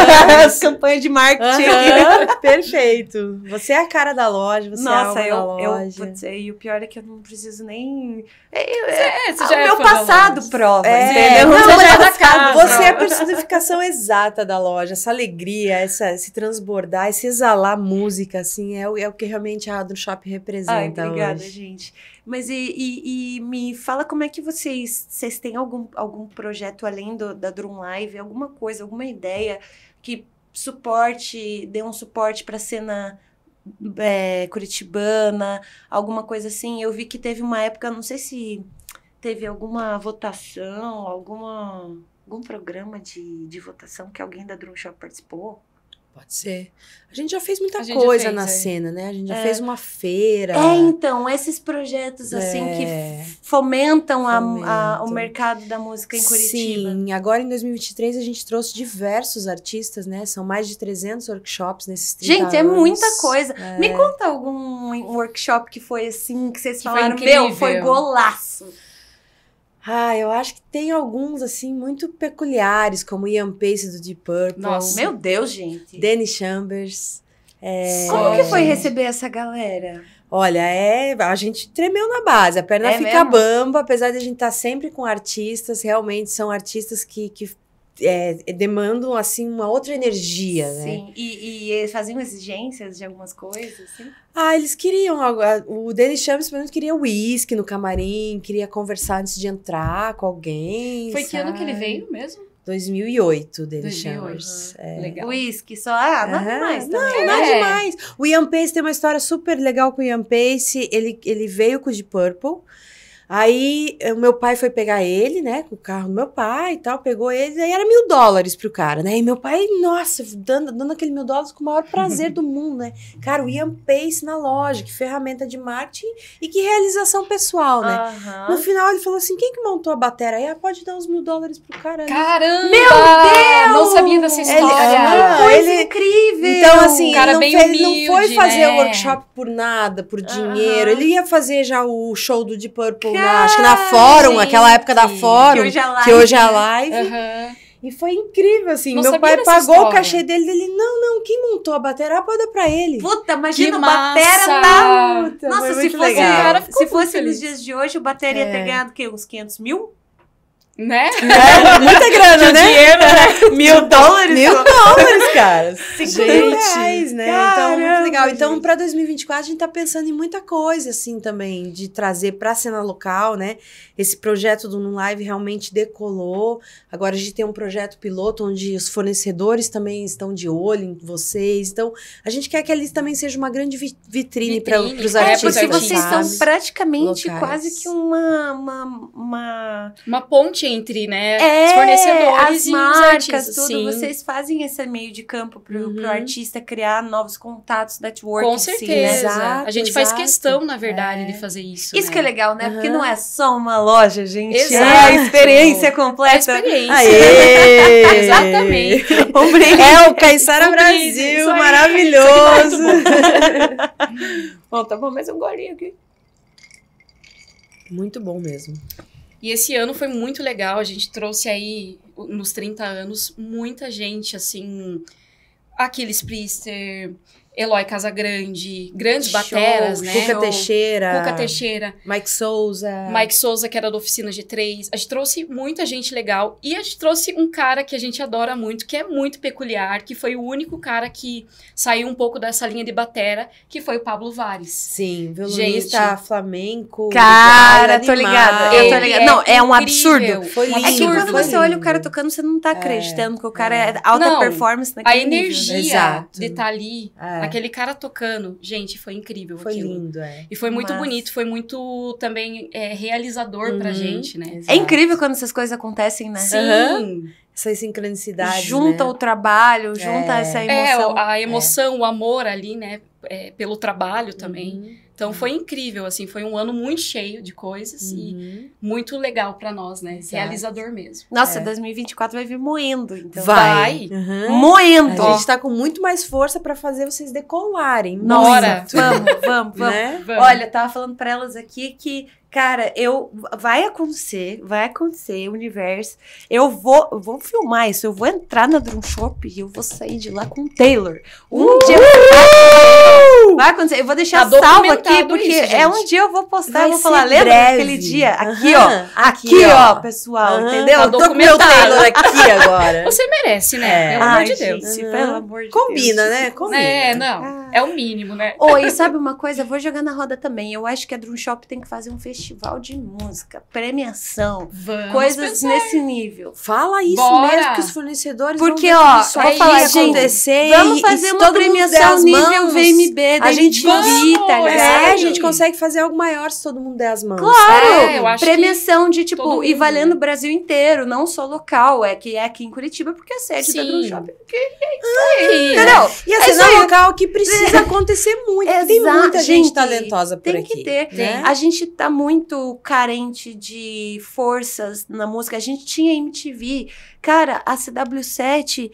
campanha de marketing. Uhum. Perfeito. Você é a cara da loja, você Nossa, é a alma eu, da loja. Nossa, eu, eu, e o pior é que eu não preciso nem... Eu, é, você ah, já é fã passado é. prova, é, entendeu? Não, é não, né? você é a personificação exata da loja. Essa alegria, essa, esse transbordar, esse exalar música, assim, é, o, é o que realmente a do Shop representa. Ai, obrigada, hoje. gente. Mas e, e, e, me fala como é que vocês, vocês têm algum, algum projeto além do, da Drum Live, alguma coisa, alguma ideia que suporte, dê um suporte para a cena é, curitibana, alguma coisa assim. Eu vi que teve uma época, não sei se teve alguma votação, alguma, algum programa de, de votação que alguém da Drum Shop participou? Pode ser. A gente já fez muita a coisa fez, na é. cena, né? A gente já é. fez uma feira. É, então, esses projetos, assim, é. que fomentam, A, a, o mercado da música em Curitiba. Sim, agora em 2023 a gente trouxe diversos artistas, né? São mais de 300 workshops nesses 30 Gente, anos. é muita coisa. É. Me conta algum workshop que foi assim, que vocês que falaram, foi meu, foi golaço. Ah, eu acho que tem alguns, assim, muito peculiares, como Ian Pace do Deep Purple. Nossa, meu Deus, gente. Danny Chambers. É... Como que foi receber essa galera? Olha, é, a gente tremeu na base, a perna é fica mesmo? bamba, apesar de a gente estar tá sempre com artistas, realmente são artistas que, que é, demandam assim uma outra energia, Sim. né? Sim, e, e, eles faziam exigências de algumas coisas, assim? Ah, eles queriam ah, O Danny Chambers, por exemplo, queria uísque no camarim, queria conversar antes de entrar com alguém. Foi sabe? que ano que ele veio mesmo? 2008, dele 2008. Chambers. É. Uísque, Legal. só, ah, nada uhum. demais também. Não, nada é. demais. O Ian Pace tem uma história super legal com o Ian Pace. Ele, ele veio com o de Purple. Aí eh, o meu pai foi pegar ele, né, com o carro do meu pai e tal, pegou ele, aí era mil dólares pro cara, né? E meu pai, nossa, dando, dando aquele mil dólares com o maior prazer [laughs] do mundo, né? Cara, o Ian Pace na loja, que ferramenta de marketing e que realização pessoal, né? No final ele falou assim: quem que montou a batera? Aí ah, pode dar uns mil dólares pro cara. Caramba! Meu Deus! Não sabia dessa história. Ele, é ah, coisa ele, incrível! Então, assim, ele não, fez, humilde, não, foi fazer né? workshop por nada, por dinheiro. Ele ia fazer já o show do Deep Purple na, acho que na Fórum, gente, aquela época da Fórum, que hoje é live. Que hoje é live. Uhum. E foi incrível, assim. Não Meu pai pagou história. o cachê dele, ele não, não, quem montou a batera, ah, pode dar pra ele. Puta, imagina o batera da... Nossa, se fosse, se fosse nos dias de hoje, o bateria é. ia ter é. ganhado, o quê? Uns 500 mil? Né? né? Muita grana, [laughs] né? Dinheiro, né? [laughs] Mil dólares. Mil dólares, cara. mil [laughs] reais, né? Caramba, então, muito legal. Então, para 2024, a gente tá pensando em muita coisa, assim, também, de trazer pra cena local, né? Esse projeto do Num Live realmente decolou. Agora a gente tem um projeto piloto onde os fornecedores também estão de olho em vocês. Então, a gente quer que ali também seja uma grande vitrine, vitrine. para os artistas. É, porque vocês são praticamente locais. quase que uma, uma, uma... Uma ponte entre, né? É, os fornecedores as marcas, os tudo. Sim. Vocês fazem esse meio de campo pro, uhum. pro artista criar novos contatos, networking. Com né? certeza. né? exato, a gente exato. faz questão, na verdade, é. de fazer isso. Isso né? que é legal, né? Uhum. Porque não é só uma loja, gente. Exato. É a experiência completa. É a experiência. Aê. [laughs] Exatamente. [laughs] é o Caissara Brasil, maravilhoso. bom. [laughs] bom, tá bom, mais um golinho aqui. Muito bom mesmo. E esse ano foi muito legal, a gente trouxe aí, nos 30 anos, muita gente, assim, Aquiles Priester, Eloy Casagrande, grandes Show, bateras, né? Cuca Teixeira. Cuca Teixeira. Mike Souza. Mike Souza, que era da oficina G3. A gente trouxe muita gente legal e a gente trouxe um cara que a gente adora muito, que é muito peculiar, que foi o único cara que saiu um pouco dessa linha de batera, que foi o Pablo Vares. Sim, gente, flamenco. Cara, tô é ligada. Eu tô ligada. não, é, é um incrível. absurdo. Foi lindo. É que quando você olha o cara tocando, você não tá é. acreditando é, que o cara é, alta não, performance naquele A energia nível, né? de estar tá ali. É. É. Aquele cara tocando, gente, foi incrível. Foi aquilo. lindo, é. E foi muito Mas... bonito, foi muito também é, realizador uhum. pra gente, né? Exato. É incrível quando essas coisas acontecem, né? Sim. Uhum. Essas sincronicidades. Junta né? o trabalho, junta é. essa é, emoção. É, a emoção, o amor ali, né? pelo trabalho uhum. também. Uhum. Então uhum. foi incrível, assim, foi um ano muito cheio de coisas uhum. e muito legal para nós, né? Exato. Realizador mesmo. Nossa, é. 2024 vai vir moendo, então. Vai. Uhum. Moendo. A gente tá com muito mais força para fazer vocês decolarem. Nossa, vamos, [laughs] vamos, vamos. Né? vamos. Olha, tava falando para elas aqui que Cara, eu vai acontecer, vai acontecer, universo. Eu vou, vou filmar isso, eu vou entrar na Drum Shop e eu vou sair de lá com o Taylor. Um uh! dia vai Uh! Vai acontecer. Eu vou deixar tá salvo aqui, porque isso, é um dia eu vou postar, Vai eu vou falar, lembra daquele dia? Aqui, ó. Aqui, aqui ó, ó, pessoal, entendeu? Tá Tô com meu Taylor [laughs] aqui agora. Você merece, né? É. Pelo Ai, amor de Deus. Né? Gente, Pelo amor de Combina, Deus. né? Combina. É, não. Ah. É o mínimo, né? Oi, oh, [laughs] sabe uma coisa? Eu vou jogar na roda também. Eu acho que a Drum Shop tem que fazer um festival de música, premiação, Vamos coisas pensar. nesse nível. Fala isso Bora. mesmo que os fornecedores Porque, ó, só é falar, gente, vamos fazer uma premiação nível VMB a gente grita, né? é. é, a gente consegue fazer algo maior se todo mundo der as mãos. Claro, é, é eu acho premiação de tipo e valendo o Brasil inteiro, não só local, é que é aqui em Curitiba porque a é sede tá no shopping. Que é isso ah, aí. Entendeu? E a assim, cena local que precisa [laughs] acontecer muito. Exato, tem muita gente, gente talentosa por tem aqui. Tem que ter. Né? A gente tá muito carente de forças na música. A gente tinha MTV. Cara, a CW7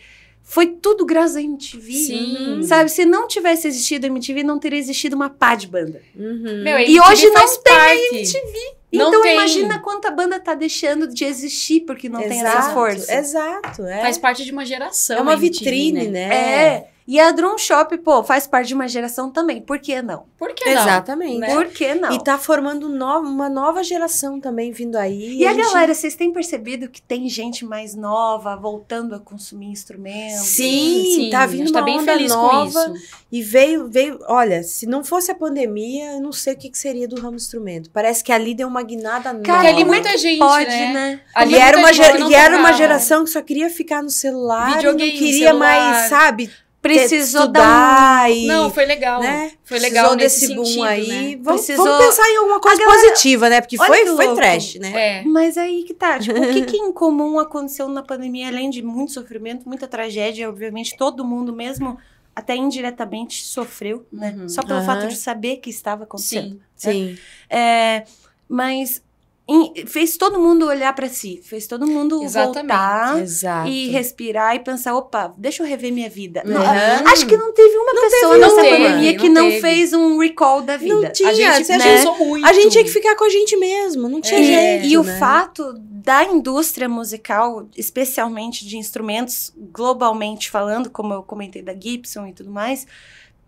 foi tudo graças à MTV. Sim. Sabe? Se não tivesse existido a MTV, não teria existido uma pá de banda. Uhum. Meu, e hoje não tem parte. MTV. Não então tem. imagina quanta banda tá deixando de existir porque não exato, tem essas forças. Exato, é. Faz parte de uma geração. É uma MTV, vitrine, né? né? É. E a Drum Shop, pô, faz parte de uma geração também. Por que não? Por que não? Exatamente. Né? Por que não? E tá formando no uma nova geração também vindo aí. E, e a, gente... galera, vocês têm percebido que tem gente mais nova voltando a consumir instrumentos? Sim, sim tá vindo tá uma tá bem feliz nova. Com isso. E veio, veio, olha, se não fosse a pandemia, eu não sei o que, que seria do ramo instrumento. Parece que ali deu uma guinada nova. Cara, ali é muita gente, pode, né? né? Ali e era, uma, e era uma geração que só queria ficar no celular, não queria celular. mais, sabe? precisou dar um... e, Não, foi legal. Né? Foi legal precisou desse boom sentido, aí. Né? Vamos, precisou... vamos, pensar em alguma coisa galera... positiva, né? Porque Olha foi, foi trash, né? É. Mas é aí que tá. Tipo, o que, que em [laughs] é comum aconteceu na pandemia, além de muito sofrimento, muita tragédia, obviamente, todo mundo mesmo até indiretamente sofreu, né? Uhum, Só pelo uhum. fato de saber que estava acontecendo. Sim, né? sim. É, mas fez todo mundo olhar para si, fez todo mundo Exatamente. voltar Exato. e respirar e pensar, opa, deixa eu rever minha vida. Uhum. Não, acho que não teve uma não pessoa teve, nessa teve, pandemia que não, fez um recall da vida. Não tinha, a gente, se né, muito. A gente tinha que ficar com a gente mesmo, não tinha é, jeito. E né? o fato da indústria musical, especialmente de instrumentos, globalmente falando, como eu comentei da Gibson e tudo mais,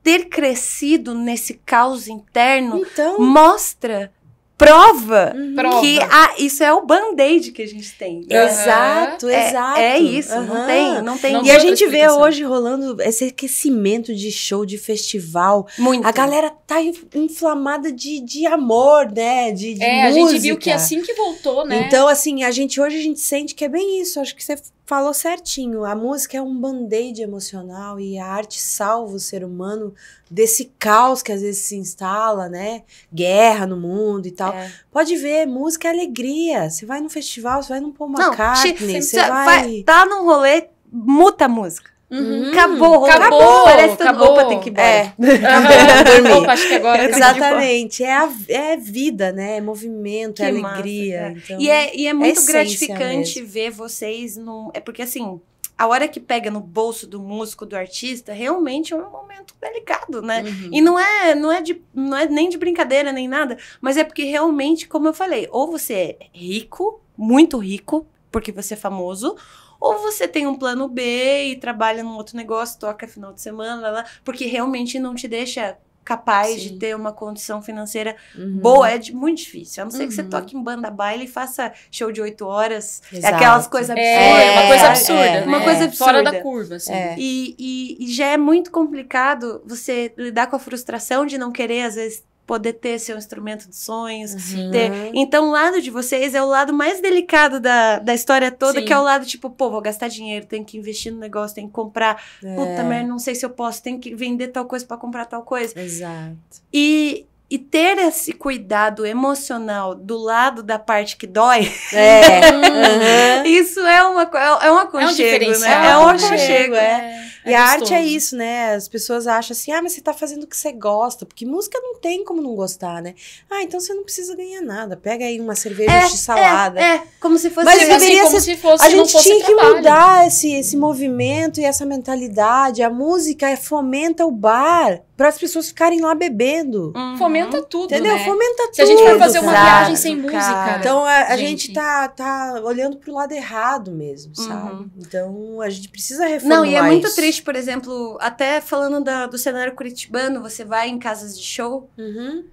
ter crescido nesse caos interno então... mostra prova uhum. que ah, isso é o band-aid que a gente tem. É. Exato, é, exato. É isso, uhum. não tem, não tem. Não e a gente vê hoje rolando esse aquecimento de show, de festival. Muito. A galera tá inflamada de, de amor, né? De, de é, música. a gente viu que é assim que voltou, né? Então, assim, a gente hoje a gente sente que é bem isso. Acho que você falou certinho. A música é um band-aid emocional e a arte salva o ser humano desse caos que às vezes se instala, né? Guerra no mundo e tal. É. Pode ver, música é alegria. Você vai num festival, você vai num Paul McCartney, Não, você vai... vai... Tá num rolê, muta a música. Uhum. Acabou, acabou, acabou, Parece que acabou. Opa, tem que ir É. Uhum. [laughs] Opa, acho que agora Exatamente. É, a, é vida, né? É movimento, que é alegria. então, e, é, e é muito é gratificante mesmo. ver vocês no. É porque assim, a hora que pega no bolso do músico, do artista, realmente é um momento delicado, né? Uhum. E não é, não é de, não é nem de brincadeira nem nada, mas é porque realmente, como eu falei, ou você é rico, muito rico, porque você é famoso, ou você tem um plano B e trabalha num outro negócio, toca final de semana, lá, lá, porque realmente não te deixa capaz Sim. de ter uma condição financeira uhum. boa, é de, muito difícil. A não ser uhum. que você uhum. toque em banda baile e faça show de oito horas. É Exato. Aquelas coisas é, absurdas. É, uma né? coisa absurda. É, né? Uma coisa absurda. Fora da curva, assim. É. E, e, e, já é muito complicado você lidar com a frustração de não querer, às vezes, poder ter seu instrumento de sonhos. Uhum. Ter... Então, o lado de vocês é o lado mais delicado da, da história toda, Sim. que é o lado tipo, pô, vou gastar dinheiro, tenho que investir no negócio, tenho que comprar. É. Puta merda, não sei se eu posso, tenho que vender tal coisa para comprar tal coisa. Exato. E, e ter esse cuidado emocional do lado da parte que dói, é. [laughs] uhum. isso é uma é, é, é um aconchego, né? é um né? É um aconchego, é. é e a arte é isso, né? As pessoas acham assim, ah, mas você tá fazendo o que você gosta, porque música não tem como não gostar, né? Ah, então você não precisa ganhar nada. Pega aí uma cerveja é, de salada. É, é, como se fosse. Mas assim, assim, deveria assim, ser, se fosse, a gente tinha trabalho. que mudar esse, esse movimento e essa mentalidade. A música é, fomenta o bar para as pessoas ficarem lá bebendo. Uhum. Fomenta tudo, Entendeu? Né? Fomenta tudo. Se a gente for fazer uma Exato, viagem sem cara. música. Então a, a gente. gente tá, tá olhando pro lado errado mesmo, uhum. sabe? Uhum. Então a gente precisa reformular Não, e é muito isso. triste por exemplo, até falando da, do cenário curitibano, você vai em casas de show. Uhum.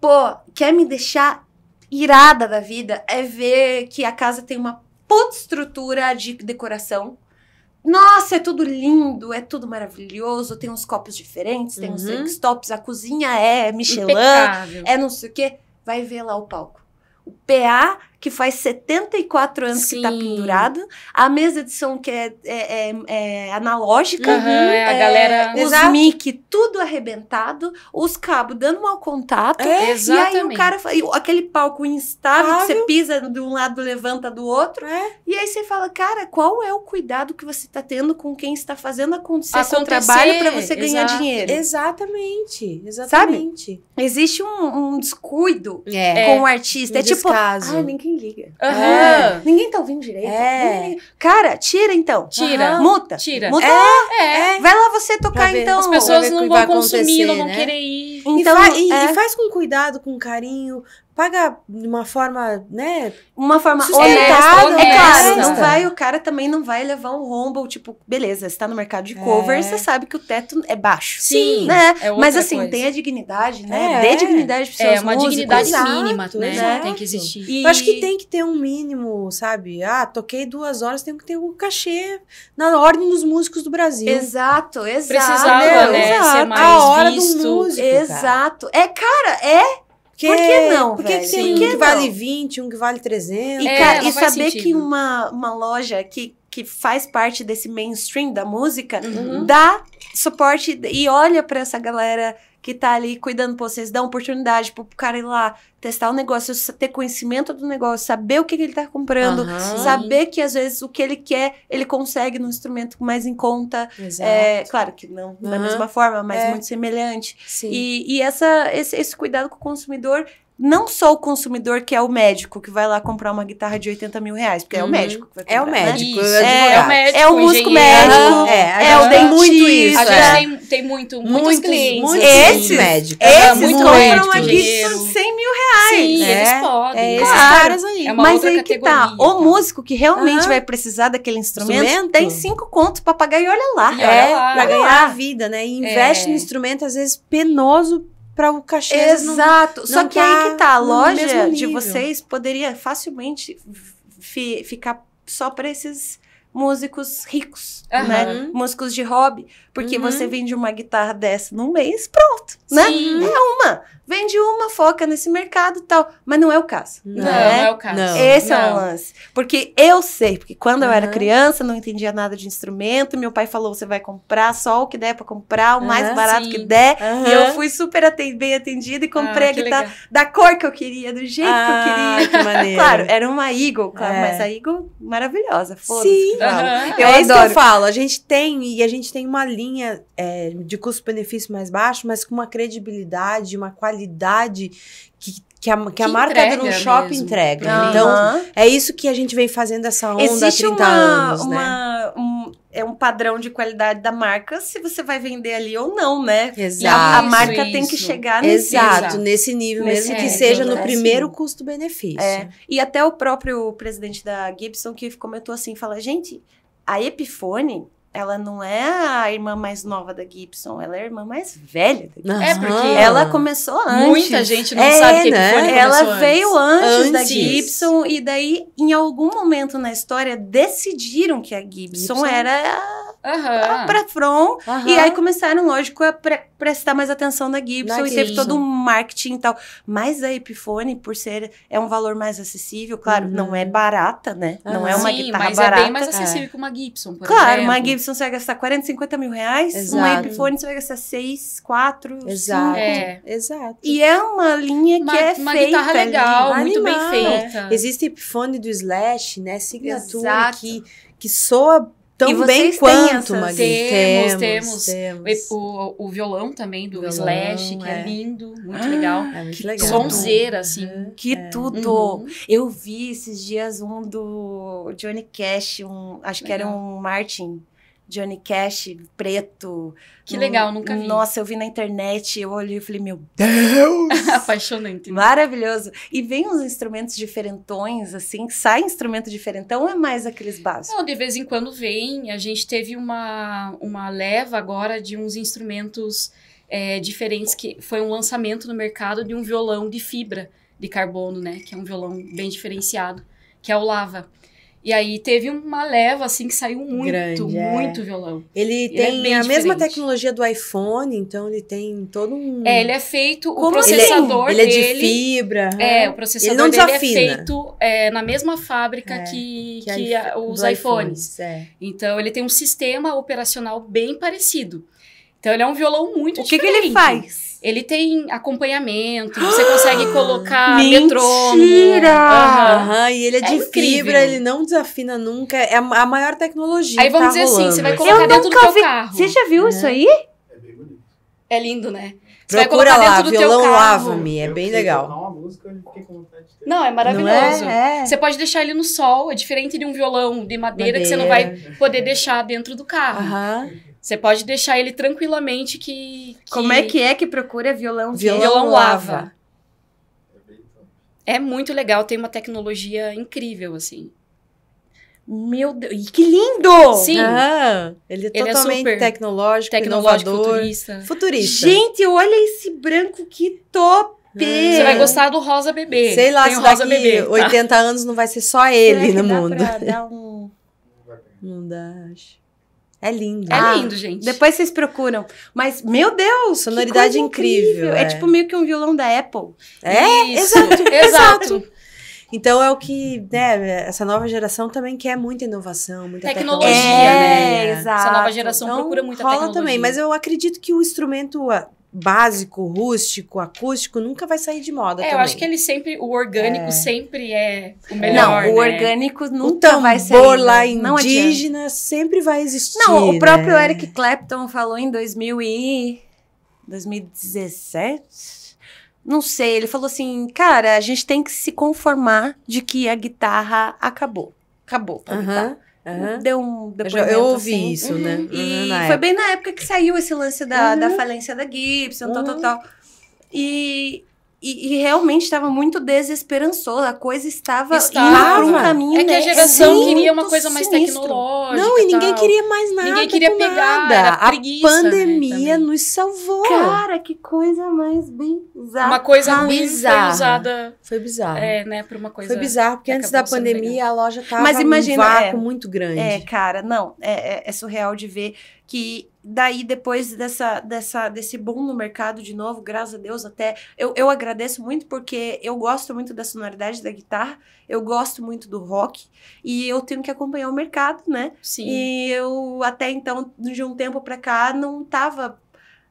Pô, quer me deixar irada da vida é ver que a casa tem uma puta estrutura de decoração. Nossa, é tudo lindo, é tudo maravilhoso, tem uns copos diferentes, tem uhum. uns drinks a cozinha é [laughs] Michelin, Impecável. é não sei o quê. Vai ver lá o palco. O PA que faz 74 anos tá Sim. que está pendurado. A mesa de som que é, é, é, é analógica. Uhum, é, a é, galera... Os mic tudo arrebentado, os cabos dando mau contato. É, exatamente. E aí o cara... Aquele palco instável que você pisa de um lado, levanta do outro. É. E aí você fala, cara, qual é o cuidado que você está tendo com quem está fazendo acontecer, acontecer. seu trabalho para você ganhar dinheiro? Exatamente, exatamente. Sabe? Existe um, um descuido é. com o artista. é tipo, ah, ninguém liga. Uhum. É. Ninguém tá ouvindo direito. É. Cara, tira então. Tira. Uhum. Muta. Tira. Muta. É. É. é. Vai lá você tocar então. As pessoas não vão consumir, não vão né? querer ir. Então, e, é. e, faz com cuidado, com carinho, paga de uma forma, né? Uma forma honesta, né? honesta. É claro, não vai, o cara também não vai levar um rombo, tipo, beleza, você tá no mercado de cover, é. você sabe que o teto é baixo. Sim. Né? É Mas assim, coisa. tem a dignidade, né? É. Dê dignidade pros seus É, uma músicos. dignidade Exato, mínima, né? Exato. Tem que existir. E... Eu acho que tem que ter um mínimo, sabe? Ah, toquei duas horas, tem que ter o um cachê na ordem dos músicos do Brasil. Exato, exato. Precisava, né? Exato. Ser mais a hora visto. do músico. Exato. Cara. É, cara, é porque, Por que não, Porque velho? tem Sim. um que, não. vale 20, um que vale 300. E, é, e saber sentido. que uma, uma loja que, que faz parte desse mainstream da música uhum. dá suporte e olha para essa galera que tá ali cuidando, pô, vocês dão oportunidade pro cara ir lá testar o negócio, ter conhecimento do negócio, saber o que, que ele tá comprando, uhum. saber que às vezes o que ele quer, ele consegue num instrumento mais em conta. É, Exato. É, claro que não uhum. da mesma forma, mas é. muito semelhante. Sim. E, e essa, esse, esse cuidado com o consumidor não só o consumidor que é o médico que vai lá comprar uma guitarra de 80 mil reais, porque uhum. é o uhum. médico que vai comprar, É o né? médico, né? é, é, é, o médico, é o músico médico, é, é, é o dentista. Muito isso, a gente é. tem, tem muito, muitos, muitos clientes. Muitos assim. esses, médicos. Esses muito compram uma guitarra de 100 mil reais. Sim, né? é, eles podem. É esses claro. caras aí. É Mas aí que tá, o tá? músico que realmente uhum. vai precisar daquele instrumento, instrumento? tem cinco contos pra pagar e olha lá. E olha lá pra ganhar a vida, né? E investe no instrumento, às vezes, penoso para o cachê. Exato. Não, Só que tá aí que tá, tá a loja de vocês poderia facilmente fi, ficar só para esses músicos ricos, uhum. né? Músicos de hobby, porque uhum. você vende uma guitarra dessa num mês, pronto, né? Sim. É uma vende uma foca nesse mercado e tal. Mas não é o caso. Não, né? não é o caso. Não. Esse não. é o lance. Porque eu sei, porque quando uhum. eu era criança, não entendia nada de instrumento. Meu pai falou: você vai comprar só o que der para comprar, o mais barato sim. que der. Uhum. E eu fui super bem atendida e comprei ah, a guitarra legal. da cor que eu queria, do jeito ah, que eu ah, queria. Que [laughs] maneiro. claro, era uma Eagle, claro, é. mas a Eagle maravilhosa. Sim. Eu é isso que eu falo. A gente tem, e a gente tem uma linha é, de custo-benefício mais baixo, mas com uma credibilidade, uma qualidade qualidade que que a, que que a marca do shopping mesmo. entrega. Uhum. Então, é isso que a gente vem fazendo essa onda Existe há 30 uma, anos, né? uma, né? Um, é um padrão de qualidade da marca se você vai vender ali ou não, né? Exato. E a, a marca isso, tem que chegar nesse Exato, exato. nesse nível, nesse mesmo é, que seja no né? primeiro assim. custo-benefício. É. E até o próprio presidente da Gibson que comentou assim, fala, gente, a Epiphone ela não é a irmã mais nova da Gibson, ela é a irmã mais velha da Gibson. É porque ela começou antes. Muita gente não é, sabe que né? ela veio antes, antes, da Gibson e daí em algum momento na história decidiram que a Gibson, Gibson. era a uhum. pra front. Uhum. E aí começaram, lógico, a pre prestar mais atenção na Gibson. Na e teve todo um marketing e tal. Mas a Epiphone, por ser... É um valor mais acessível. Claro, uhum. não é uhum. barata, né? Não é uma Sim, guitarra mas barata. mas é bem mais é. acessível é. que uma Gibson, por Claro, exemplo. uma Gibson você vai gastar 40, 50 mil reais. Exato. Uma Epiphone você vai gastar 6, 4, Exato. É. Exato. E é uma linha uma, que é uma feita Uma guitarra legal, ali. muito Animal. bem feita. Existe Epiphone do Slash, né? Signature Exato. que que soa tão bem quanto, Magui. Temos, temos, temos. O, o violão também do violão, Slash, que é, é lindo, muito ah, legal. É muito legal. Sonzeira, assim. que é. tudo! Uhum. Eu vi esses dias um do Johnny Cash, um, acho legal. que era um Martin. Johnny Cash preto. Que legal, nunca vi. Nossa, eu vi na internet, eu olhei e falei, meu Deus! [laughs] Apaixonante. Né? Maravilhoso. E vem uns instrumentos diferentões, assim, sai instrumento diferentão ou é mais aqueles básicos? Não, de vez em quando vem. A gente teve uma, uma leva agora de uns instrumentos é, diferentes, que foi um lançamento no mercado de um violão de fibra de carbono, né? Que é um violão bem diferenciado, que é o Lava. E aí teve uma leva, assim, que saiu muito, Grande, é. muito é. violão. Ele, é tem é a diferente. mesma tecnologia do iPhone, então ele tem todo um... É, ele é feito, Como o é processador ele é, ele dele... Ele é de fibra. É, o processador ele não dele desafina. é feito é, na mesma fábrica que, que, que a, os iPhones. iPhones então ele tem um sistema operacional bem parecido. Então ele é um violão muito o diferente. O que, que ele faz? Ele tem acompanhamento, você consegue [gasps] colocar metrô, metrônomo. Mentira! Uhum. E ele é, é de incrível. fibra, ele não desafina nunca. É a maior tecnologia. Aí vamos tá dizer assim, rolando. assim: você vai colocar Eu dentro do vi... carro. Você já viu é. isso aí? É, é lindo, né? Você Procura lá, violão lava-me, é bem legal. É não, é maravilhoso. Não é? É. Você pode deixar ele no sol, é diferente de um violão de madeira, madeira, que você não vai poder deixar dentro do carro. Uhum. Você pode deixar ele tranquilamente que, que... Como é que é que procura violão Violão, violão lava. lava. É muito legal, tem uma tecnologia incrível, assim. Meu Deus, que lindo! Sim. Ah, ele é ele é totalmente é tecnológico, tecnológico futurista. futurista. Gente, olha esse branco, que top! Ah. Você vai gostar do rosa bebê. Sei lá, tem se rosa daqui bebê, tá? 80 anos não vai ser só ele no mundo. Pra [laughs] dar um... Não dá, acho. É lindo. É ah, lindo, gente. Depois vocês procuram. Mas, meu Deus! Sonoridade incrível. incrível. É. é. tipo meio que um violão da Apple. É? Isso. [laughs] Exato, exato. Então é o que, né, essa nova geração também quer muita inovação, muita tecnologia, tecnologia. Né? É, né? exato. Essa nova geração então, procura muita rola tecnologia. também, mas eu acredito que o instrumento básico, rústico, acústico, nunca vai sair de moda. É, também. eu acho que ele sempre, o orgânico é. sempre é o é. melhor. Não, o né? orgânico nunca o vai sair. O né? lá indígena sempre vai existir. Não, o próprio né? Eric Clapton falou em 2000 e 2017. Não sei, ele falou assim, cara, a gente tem que se conformar de que a guitarra acabou. Acabou. A uh -huh. guitarra. Uhum. Deu um depoimento. Eu, ouvi assim. isso, né? uhum. né? e foi época. bem na época que saiu esse lance da, da uhum. falência da Gibson, tal, tal, uhum. tal. E, e, e, realmente estava muito desesperançoso. A coisa estava, estava. indo para um caminho. É que a né, geração né? queria uma coisa mais sinistro. tecnológica. Não, e ninguém tal. queria mais nada. Ninguém queria pegar. Nada. a preguiça, pandemia né, nos salvou. Cara, que coisa mais bizarra. Uma coisa ruim bizarra. foi usada. Foi bizarro. É, né, para uma coisa. Foi bizarro, porque antes da pandemia legal. a loja estava com um vácuo é, muito grande. É, cara, não. É, é, é surreal de ver que daí depois dessa, dessa, desse boom no mercado de novo, graças a Deus até, eu, eu agradeço muito porque eu gosto muito da sonoridade da guitarra, eu gosto muito do rock e eu tenho que acompanhar o mercado, né? Sim. E eu até então, de um tempo para cá, não tava...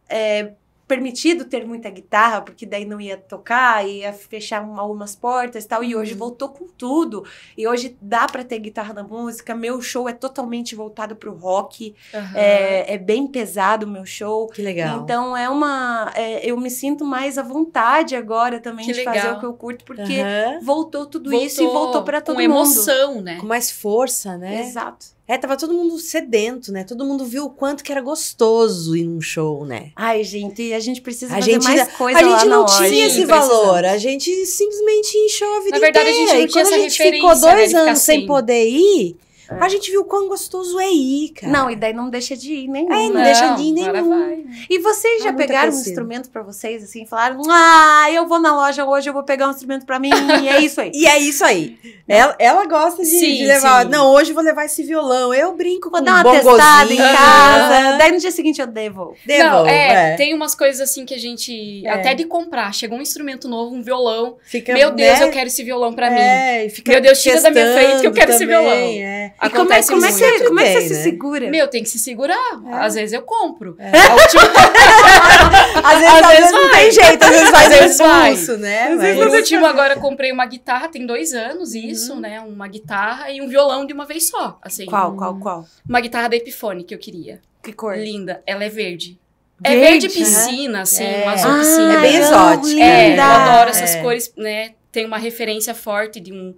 É, permitido ter muita guitarra, porque daí não ia tocar, ia fechar algumas portas e tal. E hoje uhum. voltou com tudo. E hoje dá para ter guitarra na música. Meu show é totalmente voltado pro rock. Uhum. É, é, bem pesado o meu show. Que legal. Então é uma. É, eu me sinto mais à vontade agora também que de legal. fazer o que eu curto, porque uhum. voltou tudo voltou isso e voltou para todo com mundo. Com emoção, né? Com mais força, né? Exato. É, tava todo mundo sedento, né? Todo mundo viu o quanto que era gostoso ir num show, né? Ai, gente, a gente precisa a fazer gente, mais coisa A gente não tinha esse valor. A gente simplesmente encheu a vida Na verdade, inteira. a gente não e quando a gente ficou dois né, anos sem poder ir, é. A gente viu o quão gostoso é ir, cara. Não, e daí não deixa de ir nenhum. É, não, não né? deixa de ir nenhum. E vocês já pegaram um instrumento para vocês, assim, falaram, ah, eu vou na loja hoje, eu vou pegar um instrumento para mim, e é isso aí. [laughs] e é isso aí. Ela, ela gosta de, sim, de levar, sim. não, hoje eu vou levar esse violão, eu brinco vou com dar uma testada em casa, daí no dia seguinte eu devolvo. Devo. não, é, é, Tem umas coisas assim que a gente, é. até de comprar, chegou um instrumento novo, um violão, fica, meu Deus, né? eu quero esse violão para é, mim. Meu Deus, tira da minha frente que eu quero também, esse violão. É. Acontece e como é, como, é que, como é que você, se né? segura? Meu, tem que se segurar. É. Às vezes eu compro. É. Última... [laughs] às vezes, às às vezes não tem jeito, às vezes faz impulso, né? Às Mas... último agora eu comprei uma guitarra, tem dois anos uhum. isso, uhum. né? Uma guitarra e um violão de uma vez só. Assim, qual, qual, uhum. qual? Uma guitarra da Epiphone que eu queria. Que cor? Linda. Ela é verde. É verde, piscina, né? assim, é. um azul ah, piscina. É bem exótico. É, eu adoro essas é. cores, né? Tem uma referência forte de um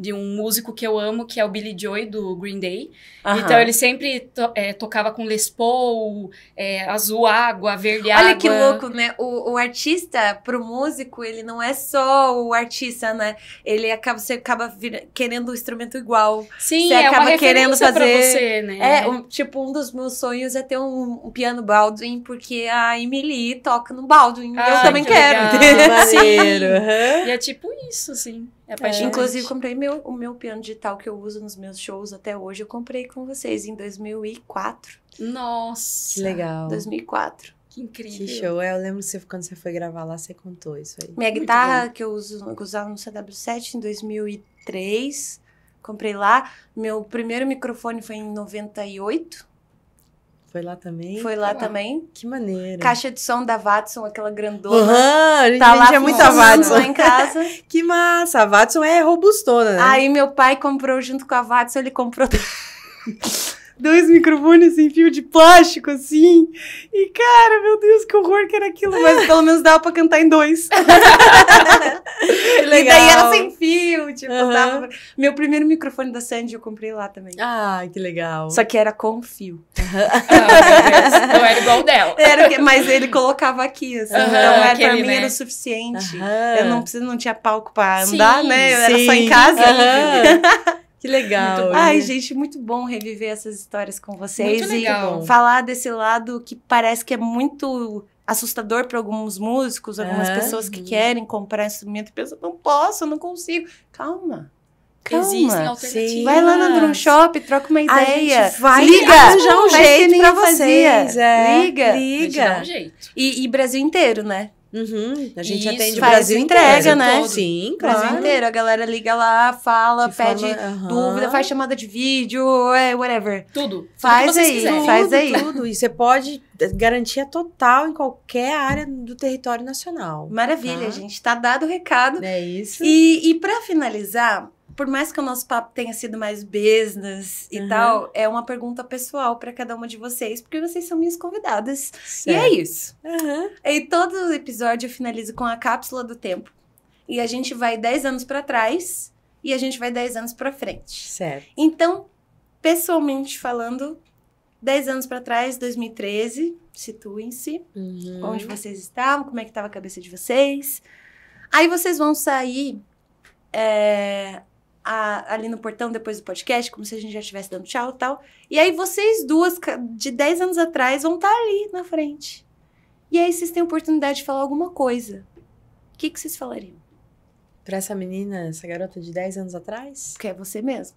de um músico que eu amo, que é o Billy Joy, do Green Day. Então, ele sempre to é, tocava com Les Paul, é, azul água, verde Olha água. Olha que louco, né? O, o artista, pro músico, ele não é só o artista, né? Ele acaba, você acaba querendo o instrumento igual. Sim, você é acaba uma querendo fazer. Pra você, né? É, um, tipo, um dos meus sonhos é ter um, um piano Baldwin, porque a Emily toca no Baldwin. Ah, eu também que quero. Legal, que E é tipo isso, assim. É Inclusive, comprei meu, o meu piano digital que eu uso nos meus shows até hoje. Eu comprei com vocês em 2004. Nossa! Que legal. 2004. Que incrível. Que show. É, eu lembro você, quando você foi gravar lá, você contou isso aí. Minha Muito guitarra bom. que eu, uso, que eu usava no CW7 em 2003. Comprei lá. Meu primeiro microfone foi em 98. Foi lá também? Foi lá, também. Que maneiro. Caixa de som da Watson, aquela grandona. Uhum, a gente tá muito a Watson. lá em casa. [laughs] que massa, a Watson é robustona, né? Aí meu pai comprou junto com a Watson, ele comprou... [laughs] dois microfones sem fio de plástico, assim. E, cara, meu Deus, que horror que era aquilo. Mas pelo menos dava pra cantar em dois. Legal. [laughs] E daí era sem fio, tipo, uhum. dava... Meu primeiro microfone da Sandy eu comprei lá também. Ah, que legal. Só que era com fio. Uhum. [laughs] não era igual o dela. Era, mas ele colocava aqui, assim. Uhum, então, era, é, aquele, pra mim né? era o suficiente. Eu não, não tinha palco pra andar, sim, né? Eu sim. era só em casa. Que legal. Ai, né? gente, muito bom reviver essas histórias com vocês muito legal. e falar desse lado que parece que é muito assustador para alguns músicos, algumas é. pessoas que querem comprar instrumento e pensam, não posso, não consigo. Calma. Calma. Existem alternativas. Vai lá no Drum Shop, troca uma ideia. vai liga, arranjar um jeito para vocês. É. Liga. Liga. Um jeito. E, e Brasil inteiro, né? Uhum. A gente isso, atende o Brasil entrega, inteiro, né? Todo. Sim, claro. Brasil inteiro. A galera liga lá, fala, pede dúvida, faz chamada de vídeo, é, whatever. Tudo. Faz tudo aí, faz aí. Tudo. E você pode eh, garantia total em qualquer área do território nacional. Maravilha, tá? gente. Tá dado o recado. É isso. E, e para finalizar, por mais que o nosso papo tenha sido mais business e uhum. tal, é uma pergunta pessoal para cada uma de vocês, porque vocês são minhas convidadas. Certo. E é isso. Uhum. E todo episódio eu finalizo com a cápsula do tempo. E a gente vai 10 anos para trás e a gente vai 10 anos para frente. Certo. Então, pessoalmente falando, 10 anos para trás, 2013, situem-se. Uhum. Onde vocês estavam, como é que estava a cabeça de vocês. Aí vocês vão sair é, a, ali no portão depois do podcast, como se a gente já estivesse dando tchau e tal. E aí vocês duas, de 10 anos atrás, vão estar tá ali na frente. E aí vocês têm a oportunidade de falar alguma coisa. O que, que vocês falariam? Pra essa menina, essa garota de 10 anos atrás? Que é você mesmo.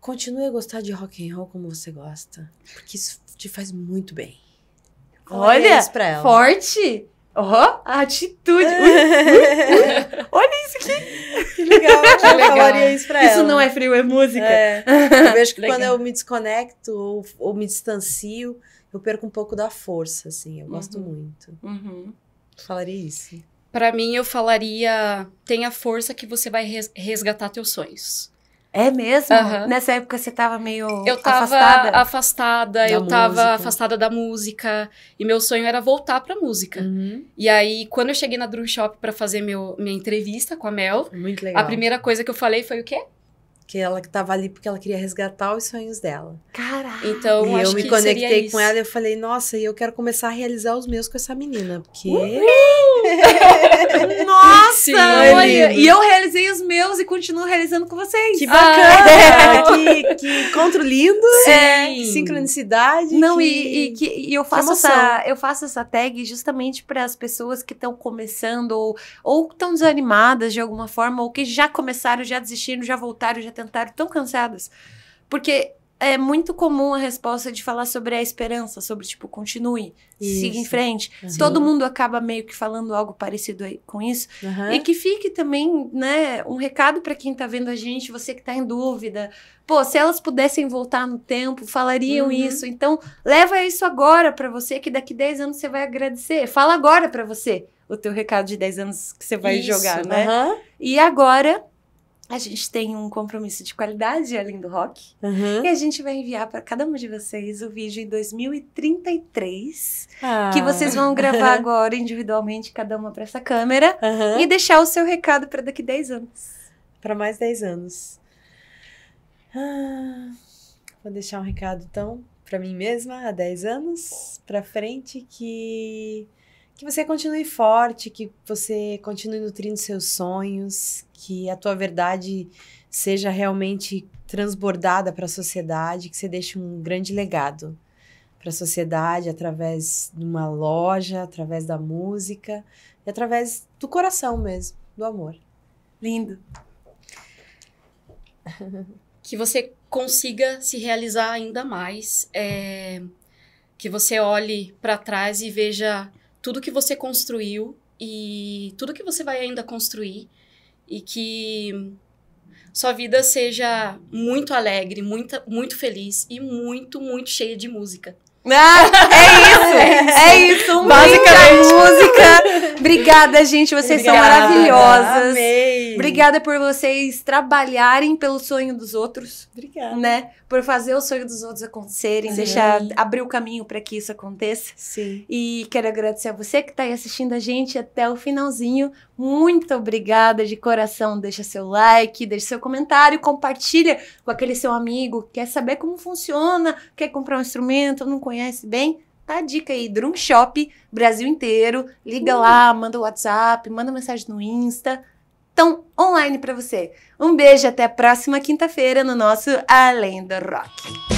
Continue a gostar de rock and roll como você gosta. Porque isso te faz muito bem. Olha, Olha forte! Ó, oh, a atitude. [laughs] Olha isso aqui. Que legal. [laughs] Que eu legal. falaria isso pra isso ela. Isso não é frio, é música. É. [laughs] Eu vejo que legal. quando eu me desconecto ou, ou, me distancio, eu perco um pouco da força, assim. Eu gosto uhum. muito. Uhum. Falaria isso. Para mim, eu falaria: tenha força que você vai resgatar teus sonhos. É mesmo? Uhum. Nessa época você tava meio eu tava afastada? afastada eu música. tava afastada da música. E meu sonho era voltar pra música. Uhum. E aí, quando eu cheguei na Drum Shop pra fazer meu, minha entrevista com a Mel... Muito legal. A primeira coisa que eu falei foi o quê? Que ela que tava ali porque ela queria resgatar os sonhos dela. Caraca! Então, e eu me conectei com ela e eu falei, nossa, e eu quero começar a realizar os meus com essa menina. Porque... Uhul! [laughs] Nossa! Sim, olha, é e eu realizei os meus e continuo realizando com vocês. Que ah, bacana! Ah, que, que, encontro lindo! Sim. É, sincronicidade. Não, que... E, e, que, e eu, faço essa, eu faço essa tag justamente para as pessoas que estão começando ou ou estão desanimadas de alguma forma, ou que já começaram, já desistiram, já voltaram, já tentaram, tão cansadas. Porque é muito comum a resposta de falar sobre a esperança, sobre tipo, continue, isso. siga em frente. Uhum. Todo mundo acaba meio que falando algo parecido com isso. Uhum. E que fique também, né, um recado para quem tá vendo a gente, você que tá em dúvida. Pô, se elas pudessem voltar no tempo, falariam uhum. isso. Então, leva isso agora para você que daqui 10 anos você vai agradecer. Fala agora para você o teu recado de 10 anos que você vai isso. jogar, né? E agora a gente tem um compromisso de qualidade além do rock. Uhum. E a gente vai enviar para cada uma de vocês o vídeo em 2033, ah. que vocês vão gravar agora individualmente, cada uma para essa câmera, uhum. e deixar o seu recado para daqui 10 anos. Para mais 10 anos. Ah, vou deixar um recado, então, para mim mesma, há 10 anos para frente, que que você continue forte, que você continue nutrindo seus sonhos, que a tua verdade seja realmente transbordada para a sociedade, que você deixe um grande legado para a sociedade através de uma loja, através da música e através do coração mesmo, do amor. Lindo. [laughs] que você consiga se realizar ainda mais, é, que você olhe para trás e veja tudo que você construiu e tudo que você vai ainda construir e que sua vida seja muito alegre, muito, muito feliz e muito, muito cheia de música. Ah, é isso! [laughs] É isso! É música Basicamente. música! Obrigada, gente! Vocês Obrigada. são maravilhosas! Amei! Obrigada por vocês trabalharem pelo sonho dos outros. Obrigada. Né? Por fazer o sonho dos outros acontecerem, Sim. deixar abrir o caminho para que isso aconteça. Sim. E quero agradecer a você que está aí assistindo a gente até o finalzinho. Muito obrigada de coração. Deixa seu like, deixa seu comentário, compartilha com aquele seu amigo, quer saber como funciona, quer comprar um instrumento, não conhece bem tá a dica aí, Drum Shop, Brasil inteiro. Liga uh. lá, manda o WhatsApp, manda mensagem no Insta estão online para você. Um beijo até a próxima quinta-feira no nosso Além do Rock.